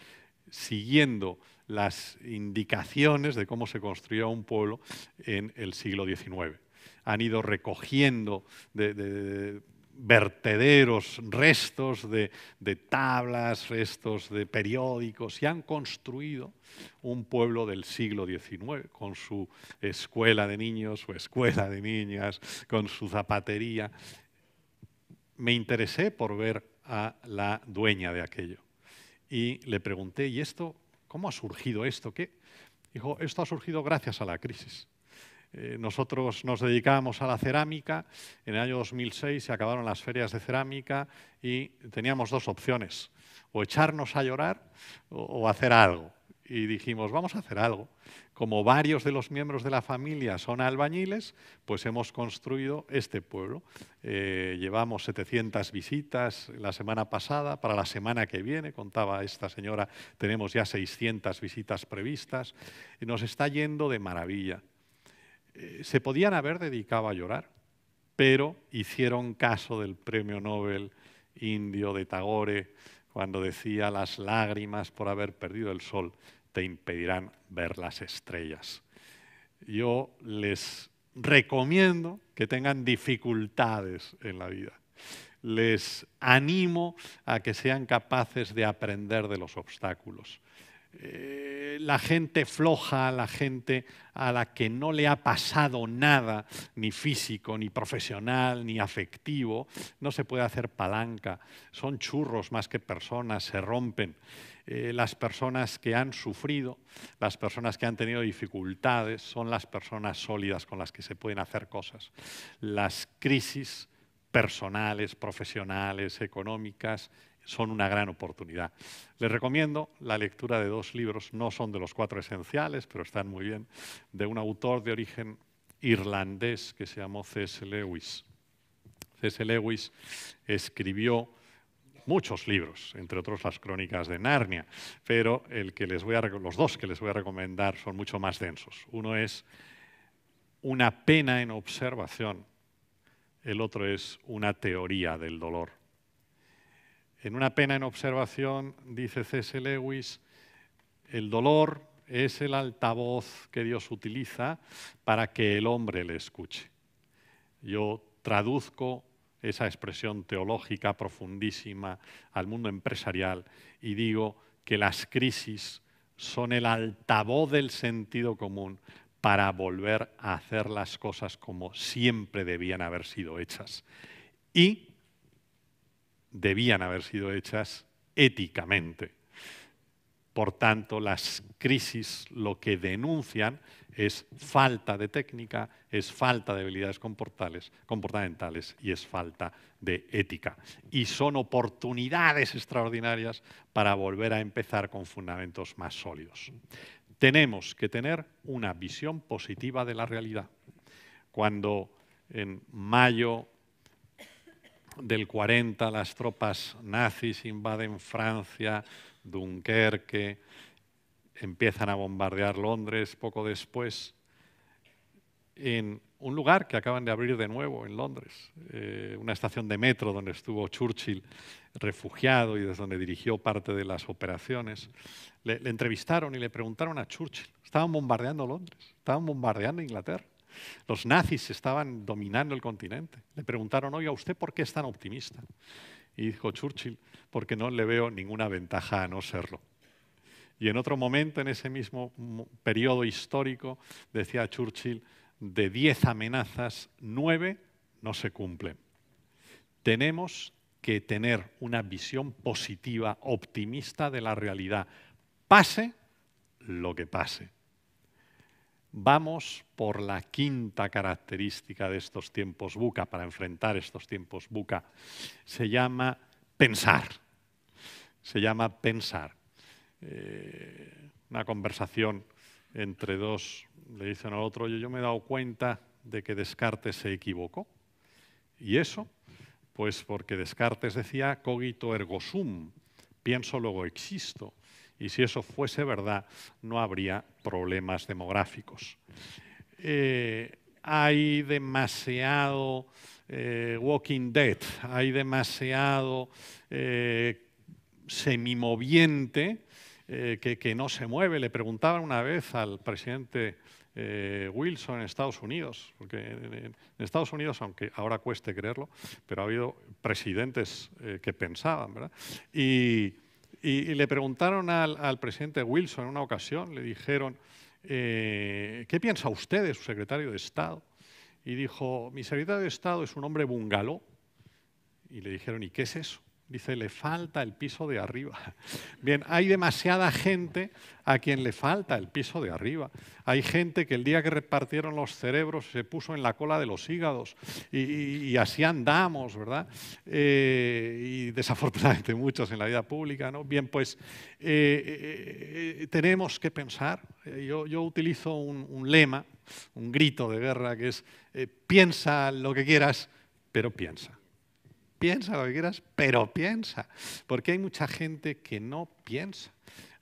siguiendo las indicaciones de cómo se construyó un pueblo en el siglo XIX. Han ido recogiendo de, vertederos, restos de, tablas, restos de periódicos, y han construido un pueblo del siglo XIX, con su escuela de niños, su escuela de niñas, con su zapatería. Me interesé por ver a la dueña de aquello y le pregunté, ¿y esto? ¿Cómo ha surgido esto? ¿Qué? Dijo, esto ha surgido gracias a la crisis. Eh, nosotros nos dedicábamos a la cerámica, en el año 2006 se acabaron las ferias de cerámica y teníamos dos opciones, o echarnos a llorar o, hacer algo. Y dijimos, vamos a hacer algo. Como varios de los miembros de la familia son albañiles, pues hemos construido este pueblo. Eh, llevamos 700 visitas la semana pasada, para la semana que viene, contaba esta señora, tenemos ya 600 visitas previstas. Y nos está yendo de maravilla. Eh, se podían haber dedicado a llorar, pero hicieron caso del premio Nobel indio de Tagore cuando decía las lágrimas por haber perdido el sol te impedirán ver las estrellas. Yo les recomiendo que tengan dificultades en la vida. Les animo a que sean capaces de aprender de los obstáculos eh, la gente floja, la gente a la que no le ha pasado nada, ni físico, ni profesional, ni afectivo, no se puede hacer palanca, son churros más que personas, se rompen. Eh, las personas que han sufrido, las personas que han tenido dificultades, son las personas sólidas con las que se pueden hacer cosas. Las crisis personales, profesionales, económicas, son una gran oportunidad. Les recomiendo la lectura de dos libros, no son de los cuatro esenciales, pero están muy bien, de un autor de origen irlandés que se llamó C.S. Lewis. C.S. Lewis escribió muchos libros, entre otros las crónicas de Narnia, pero el que los dos que les voy a recomendar son mucho más densos. Uno es Una pena en observación, el otro es Una teoría del dolor. En una pena en observación, dice C.S. Lewis, el dolor es el altavoz que Dios utiliza para que el hombre le escuche. Yo traduzco esa expresión teológica profundísima al mundo empresarial y digo que las crisis son el altavoz del sentido común para volver a hacer las cosas como siempre debían haber sido hechas. Y debían haber sido hechas éticamente. Por tanto, las crisis lo que denuncian es falta de técnica, es falta de habilidades comportamentales y es falta de ética. Y son oportunidades extraordinarias para volver a empezar con fundamentos más sólidos. Tenemos que tener una visión positiva de la realidad. Cuando en mayo del 40 las tropas nazis invaden Francia, Dunkerque, empiezan a bombardear Londres poco después, en un lugar que acaban de abrir de nuevo en Londres, eh, una estación de metro donde estuvo Churchill refugiado y desde donde dirigió parte de las operaciones. Le, le entrevistaron y le preguntaron a Churchill, estaban bombardeando Londres, estaban bombardeando Inglaterra. Los nazis estaban dominando el continente. Le preguntaron, a ¿usted por qué es tan optimista? Y dijo Churchill, porque no le veo ninguna ventaja a no serlo. Y en otro momento, en ese mismo periodo histórico, decía Churchill, de diez amenazas, nueve no se cumplen. Tenemos que tener una visión positiva, optimista de la realidad, pase lo que pase. Vamos por la quinta característica de estos tiempos buca, para enfrentar estos tiempos buca. Se llama pensar. Se llama pensar. Eh, una conversación entre dos le dicen al otro, yo, yo me he dado cuenta de que Descartes se equivocó. Y eso, pues porque Descartes decía cogito ergo sum, pienso luego existo. Y si eso fuese verdad, no habría problemas demográficos. Eh, hay demasiado eh, Walking Dead, hay demasiado eh, semimoviente que, no se mueve. Le preguntaba una vez al presidente Wilson en Estados Unidos, porque en, Estados Unidos, aunque ahora cueste creerlo, pero ha habido presidentes que pensaban, ¿verdad? Y, y, le preguntaron al, presidente Wilson en una ocasión, le dijeron, eh, ¿qué piensa usted de su secretario de Estado? Y dijo, mi secretario de Estado es un hombre bungaló. Y le dijeron, ¿y qué es eso? Dice, le falta el piso de arriba. Bien, hay demasiada gente a quien le falta el piso de arriba. Hay gente que el día que repartieron los cerebros se puso en la cola de los hígados y, así andamos, ¿verdad? Eh, y desafortunadamente muchos en la vida pública, ¿no? Bien, pues eh, eh, tenemos que pensar. Yo, utilizo un, lema, un grito de guerra que es, piensa lo que quieras, pero piensa piensa lo que quieras, pero piensa. Porque hay mucha gente que no piensa.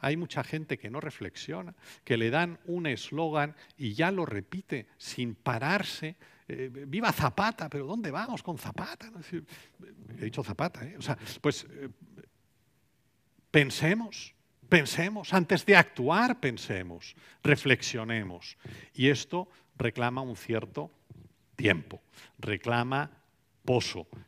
Hay mucha gente que no reflexiona, que le dan un eslogan y ya lo repite sin pararse. Eh, viva Zapata, pero ¿dónde vamos con Zapata? He dicho Zapata, ¿eh? pues eh, pensemos, pensemos, antes de actuar pensemos, reflexionemos. Y esto reclama un cierto tiempo, reclama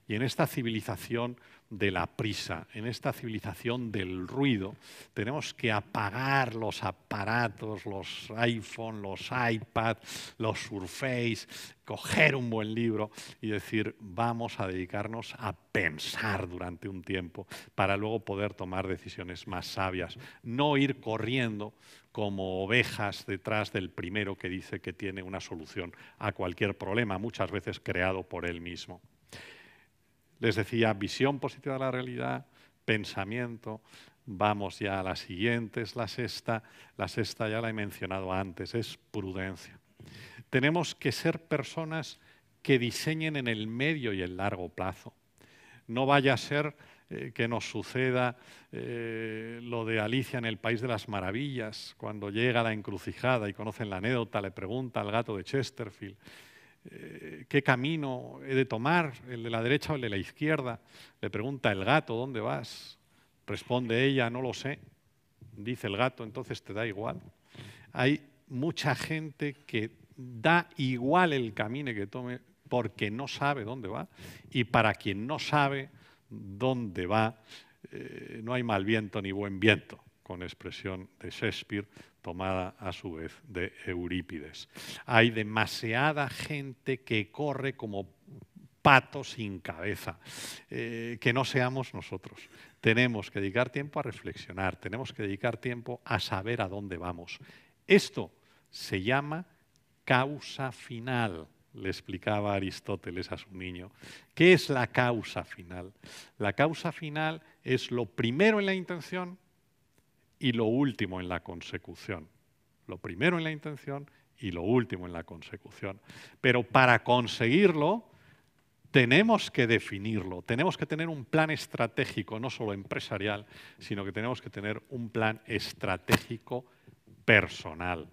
y en esta civilización de la prisa, en esta civilización del ruido, tenemos que apagar los aparatos, los iPhone, los iPad, los Surface, coger un buen libro y decir, vamos a dedicarnos a pensar durante un tiempo para luego poder tomar decisiones más sabias, no ir corriendo como ovejas detrás del primero que dice que tiene una solución a cualquier problema, muchas veces creado por él mismo. Les decía, visión positiva de la realidad, pensamiento. Vamos ya a la siguiente, es la sexta. La sexta ya la he mencionado antes, es prudencia. Tenemos que ser personas que diseñen en el medio y el largo plazo. No vaya a ser eh, que nos suceda eh, lo de Alicia en el País de las Maravillas, cuando llega a la encrucijada y conocen la anécdota, le pregunta al gato de Chesterfield, eh, qué camino he de tomar, el de la derecha o el de la izquierda. Le pregunta el gato, ¿dónde vas? Responde ella, no lo sé. Dice el gato, entonces te da igual. Hay mucha gente que da igual el camino que tome porque no sabe dónde va. Y para quien no sabe dónde va, eh, no hay mal viento ni buen viento, con expresión de Shakespeare, tomada a su vez de Eurípides. Hay demasiada gente que corre como pato sin cabeza, eh, que no seamos nosotros. Tenemos que dedicar tiempo a reflexionar, tenemos que dedicar tiempo a saber a dónde vamos. Esto se llama causa final, le explicaba Aristóteles a su niño. ¿Qué es la causa final? La causa final es lo primero en la intención y lo último en la consecución. Lo primero en la intención y lo último en la consecución. Pero para conseguirlo tenemos que definirlo, tenemos que tener un plan estratégico, no solo empresarial, sino que tenemos que tener un plan estratégico personal.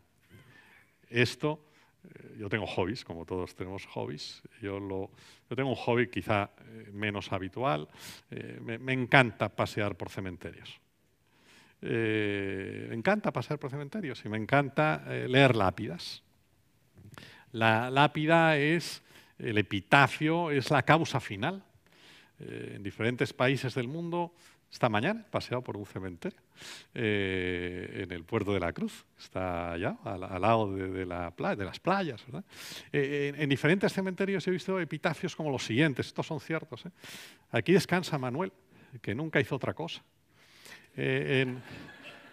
Esto, eh, yo tengo hobbies, como todos tenemos hobbies, yo, lo, yo tengo un hobby quizá eh, menos habitual, eh, me encanta pasear por cementerios eh, me encanta pasar por cementerios y me encanta eh, leer lápidas. La lápida es, el epitafio es la causa final. Eh, en diferentes países del mundo, esta mañana he paseado por un cementerio en el puerto de la Cruz, está allá, al, lado de, las playas. en, diferentes cementerios he visto epitafios como los siguientes, estos son ciertos. Aquí descansa Manuel, que nunca hizo otra cosa. Eh,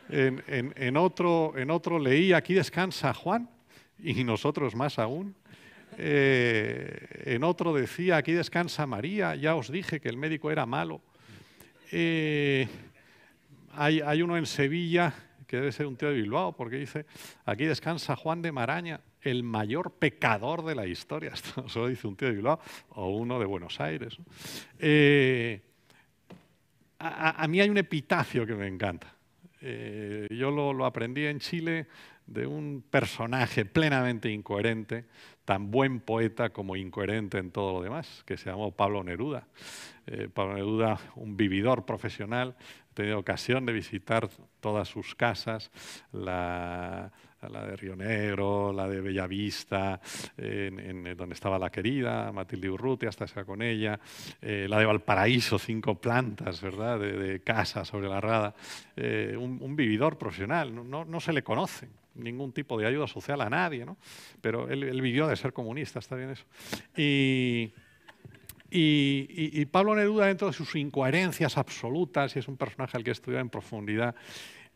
en, otro, en leí, aquí descansa Juan, y nosotros más aún. Eh, en otro decía, aquí descansa María, ya os dije que el médico era malo. Eh, hay, uno en Sevilla, que debe ser un tío de Bilbao, porque dice, aquí descansa Juan de Maraña, el mayor pecador de la historia. Esto solo dice un tío de Bilbao o uno de Buenos Aires a, mí hay un epitafio que me encanta. Eh, yo lo, aprendí en Chile de un personaje plenamente incoherente, tan buen poeta como incoherente en todo lo demás, que se llamó Pablo Neruda. Eh, Pablo Neruda, un vividor profesional, he tenido ocasión de visitar todas sus casas, la, la de Río Negro, la de Bellavista, donde estaba la querida, Matilde Urrutia, hasta sea con ella, eh, la de Valparaíso, cinco plantas, ¿verdad? De, casa sobre la rada. Eh, un, vividor profesional, no, se le conoce ningún tipo de ayuda social a nadie, ¿no? Pero él, vivió de ser comunista, está bien eso. Y. Pablo Neruda, dentro de sus incoherencias absolutas, y es un personaje al que he estudiado en profundidad,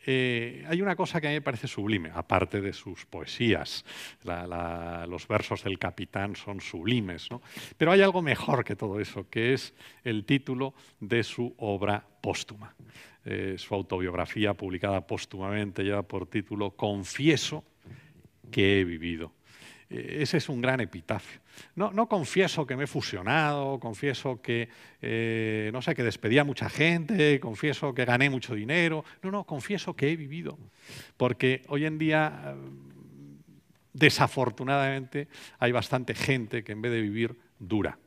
eh, hay una cosa que a mí me parece sublime, aparte de sus poesías. los versos del capitán son sublimes, pero hay algo mejor que todo eso, que es el título de su obra póstuma. Eh, su autobiografía publicada póstumamente lleva por título Confieso que he vivido. Eh, ese es un gran epitafio. No, confieso que me he fusionado, confieso que, eh, no sé, que despedí a mucha gente, confieso que gané mucho dinero. No, no, confieso que he vivido. Porque hoy en día, mm, desafortunadamente, hay bastante gente que en vez de vivir, dura.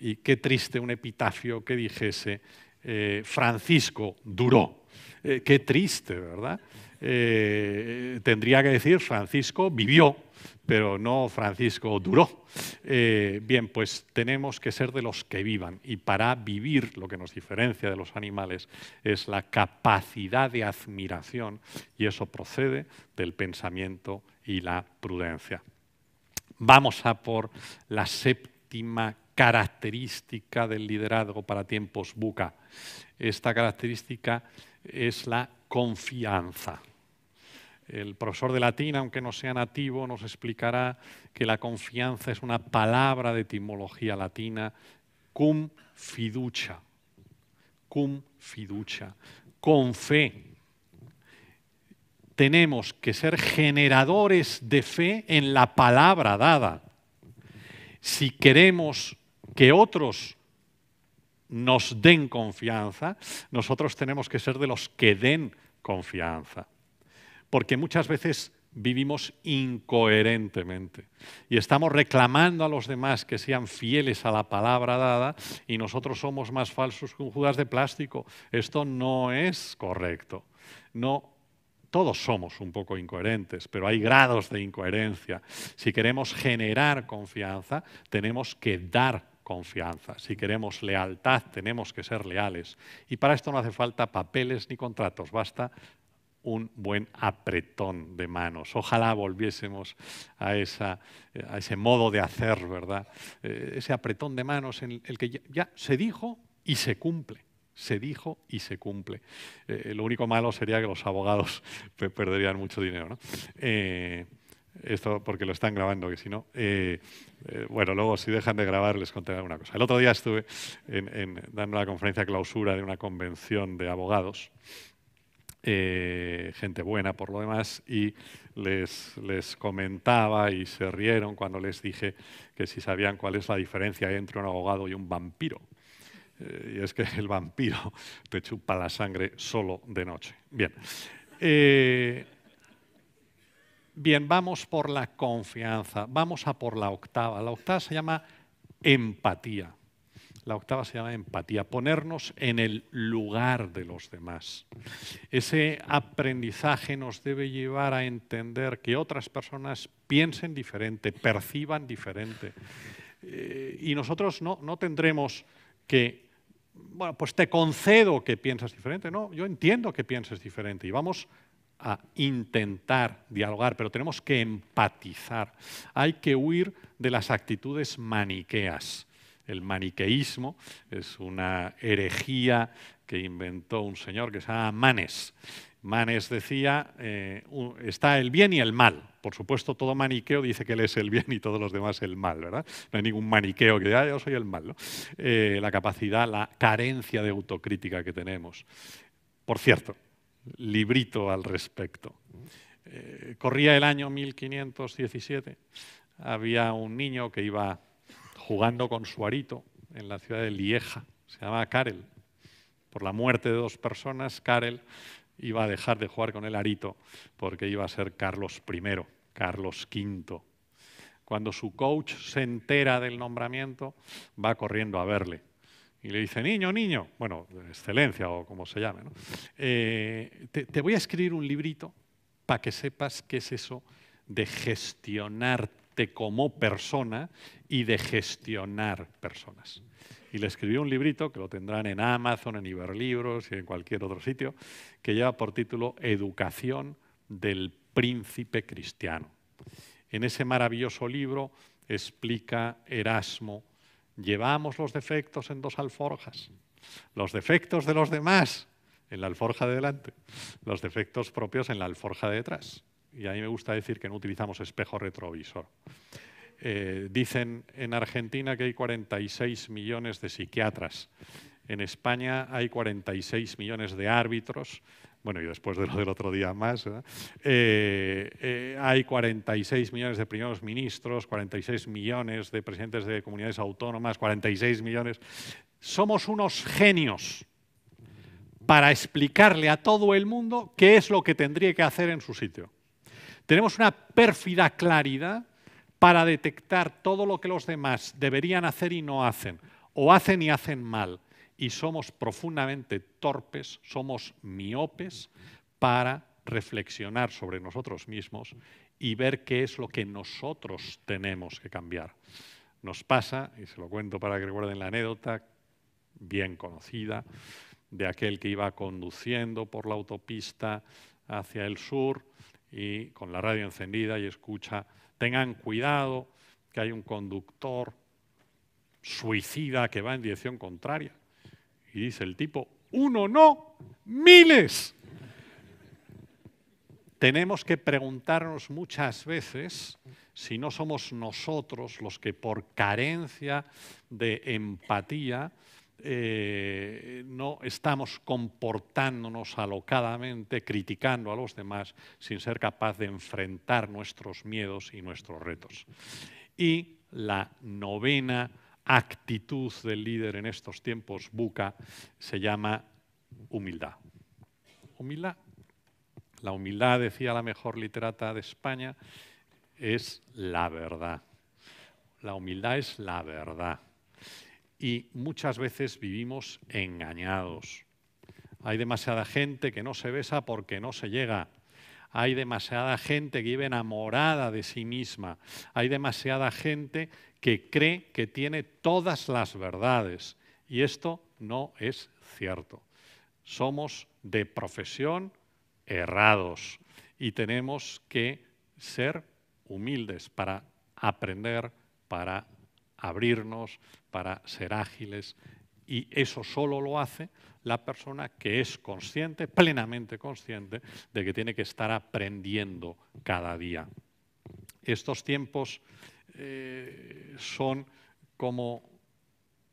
Y qué triste un epitafio que dijese, eh, Francisco duró. Eh, qué triste, ¿verdad? Eh, tendría que decir Francisco vivió, pero no Francisco duró. Eh, bien, pues tenemos que ser de los que vivan y para vivir lo que nos diferencia de los animales es la capacidad de admiración y eso procede del pensamiento y la prudencia. Vamos a por la séptima característica del liderazgo para tiempos buca. Esta característica es la confianza. El profesor de latín, aunque no sea nativo, nos explicará que la confianza es una palabra de etimología latina, cum fiducia, cum fiducia, con fe. Tenemos que ser generadores de fe en la palabra dada. Si queremos que otros nos den confianza, nosotros tenemos que ser de los que den confianza porque muchas veces vivimos incoherentemente y estamos reclamando a los demás que sean fieles a la palabra dada y nosotros somos más falsos que un Judas de plástico. Esto no es correcto. todos somos un poco incoherentes, pero hay grados de incoherencia. Si queremos generar confianza, tenemos que dar confianza. Si queremos lealtad, tenemos que ser leales. Y para esto no hace falta papeles ni contratos, basta un buen apretón de manos. Ojalá volviésemos a, esa, eh, a ese modo de hacer, ¿verdad? Eh, ese apretón de manos en el que ya, se dijo y se cumple se dijo y se cumple. Eh, lo único malo sería que los abogados perderían mucho dinero. ¿no? esto porque lo están grabando, que si no... bueno, luego si dejan de grabar les contaré alguna cosa. El otro día estuve dando la conferencia clausura de una convención de abogados eh, gente buena por lo demás, y les, comentaba y se rieron cuando les dije que si sabían cuál es la diferencia entre un abogado y un vampiro. Eh, y es que el vampiro te chupa la sangre solo de noche. Bien. Eh, bien, vamos por la confianza, vamos a por la octava. La octava se llama empatía. La octava se llama empatía, ponernos en el lugar de los demás. Ese aprendizaje nos debe llevar a entender que otras personas piensen diferente, perciban diferente. Eh, y nosotros no, no tendremos que, bueno, pues te concedo que piensas diferente. No, yo entiendo que pienses diferente y vamos a intentar dialogar, pero tenemos que empatizar. Hay que huir de las actitudes maniqueas el maniqueísmo es una herejía que inventó un señor que se llama Manes. Manes decía, eh, está el bien y el mal. Por supuesto, todo maniqueo dice que él es el bien y todos los demás el mal, ¿verdad? No hay ningún maniqueo que diga, ah, yo soy el mal, eh, la capacidad, la carencia de autocrítica que tenemos. Por cierto, librito al respecto. Eh, corría el año 1517, había un niño que iba jugando con su arito en la ciudad de Lieja. Se llamaba Karel. Por la muerte de dos personas, Karel iba a dejar de jugar con el arito porque iba a ser Carlos I, Carlos V. Cuando su coach se entera del nombramiento, va corriendo a verle. Y le dice, niño, niño, bueno, excelencia o como se llame, eh, te, voy a escribir un librito para que sepas qué es eso de gestionarte como persona y de gestionar personas. Y le escribí un librito, que lo tendrán en Amazon, en Iberlibros y en cualquier otro sitio, que lleva por título Educación del Príncipe Cristiano. En ese maravilloso libro explica Erasmo, llevamos los defectos en dos alforjas, los defectos de los demás en la alforja de delante, los defectos propios en la alforja de detrás y a mí me gusta decir que no utilizamos espejo retrovisor. Eh, dicen en Argentina que hay 46 millones de psiquiatras, en España hay 46 millones de árbitros, bueno, y después de lo del otro día más, eh, eh, hay 46 millones de primeros ministros, 46 millones de presidentes de comunidades autónomas, 46 millones. Somos unos genios para explicarle a todo el mundo qué es lo que tendría que hacer en su sitio. Tenemos una pérfida claridad para detectar todo lo que los demás deberían hacer y no hacen, o hacen y hacen mal. Y somos profundamente torpes, somos miopes para reflexionar sobre nosotros mismos y ver qué es lo que nosotros tenemos que cambiar. Nos pasa, y se lo cuento para que recuerden la anécdota bien conocida, de aquel que iba conduciendo por la autopista hacia el sur, y con la radio encendida y escucha, tengan cuidado que hay un conductor suicida que va en dirección contraria. Y dice el tipo, uno no, miles. Tenemos que preguntarnos muchas veces si no somos nosotros los que por carencia de empatía eh, no estamos comportándonos alocadamente, criticando a los demás sin ser capaz de enfrentar nuestros miedos y nuestros retos. Y la novena actitud del líder en estos tiempos, Buca, se llama humildad. Humildad. La humildad, decía la mejor literata de España, es la verdad. La humildad es la verdad y muchas veces vivimos engañados. Hay demasiada gente que no se besa porque no se llega. Hay demasiada gente que vive enamorada de sí misma. Hay demasiada gente que cree que tiene todas las verdades. Y esto no es cierto. Somos de profesión errados y tenemos que ser humildes para aprender, para abrirnos, para ser ágiles y eso solo lo hace la persona que es consciente, plenamente consciente, de que tiene que estar aprendiendo cada día. Estos tiempos eh, son como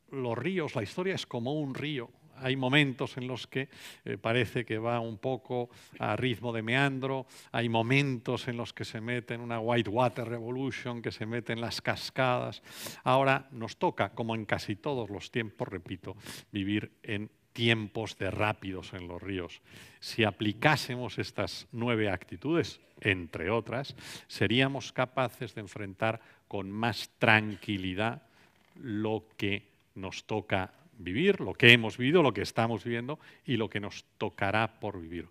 los ríos, la historia es como un río hay momentos en los que eh, parece que va un poco a ritmo de meandro, hay momentos en los que se mete en una Whitewater Revolution, que se mete en las cascadas. Ahora nos toca, como en casi todos los tiempos, repito, vivir en tiempos de rápidos en los ríos. Si aplicásemos estas nueve actitudes, entre otras, seríamos capaces de enfrentar con más tranquilidad lo que nos toca vivir, lo que hemos vivido, lo que estamos viviendo y lo que nos tocará por vivir.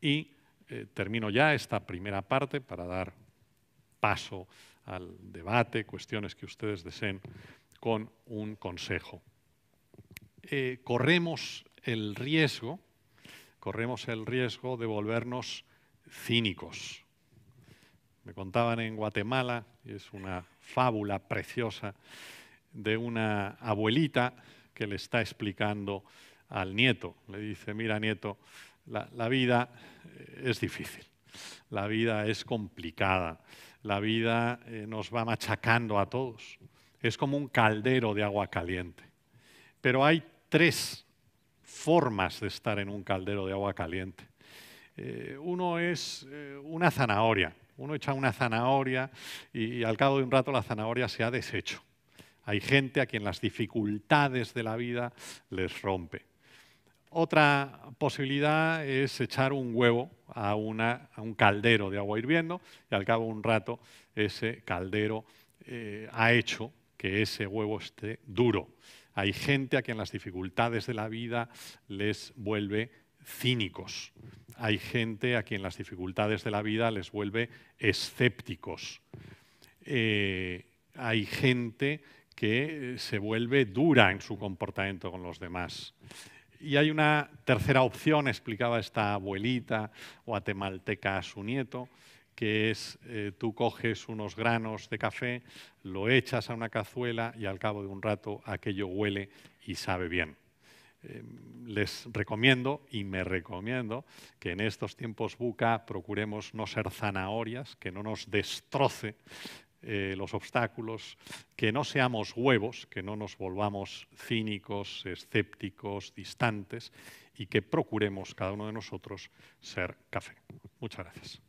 Y eh, termino ya esta primera parte para dar paso al debate, cuestiones que ustedes deseen, con un consejo. Eh, corremos el riesgo, corremos el riesgo de volvernos cínicos. Me contaban en Guatemala, es una fábula preciosa, de una abuelita que le está explicando al nieto. Le dice, mira nieto, la, vida eh, es difícil, la vida es complicada, la vida eh, nos va machacando a todos. Es como un caldero de agua caliente. Pero hay tres formas de estar en un caldero de agua caliente. Eh, uno es una zanahoria. Uno echa una zanahoria y al cabo de un rato la zanahoria se ha deshecho. Hay gente a quien las dificultades de la vida les rompe. Otra posibilidad es echar un huevo a, un caldero de agua hirviendo y al cabo de un rato ese caldero eh, ha hecho que ese huevo esté duro. Hay gente a quien las dificultades de la vida les vuelve cínicos. Hay gente a quien las dificultades de la vida les vuelve escépticos. Eh, hay gente que eh, se vuelve dura en su comportamiento con los demás. Y hay una tercera opción, explicaba esta abuelita guatemalteca a su nieto, que es eh, tú coges unos granos de café, lo echas a una cazuela y al cabo de un rato aquello huele y sabe bien. Em, les recomiendo y me recomiendo que en estos tiempos buca procuremos no ser zanahorias, que no nos destroce eh, los obstáculos, que no seamos huevos, que no nos volvamos cínicos, escépticos, distantes y que procuremos cada uno de nosotros ser café. Muchas gracias.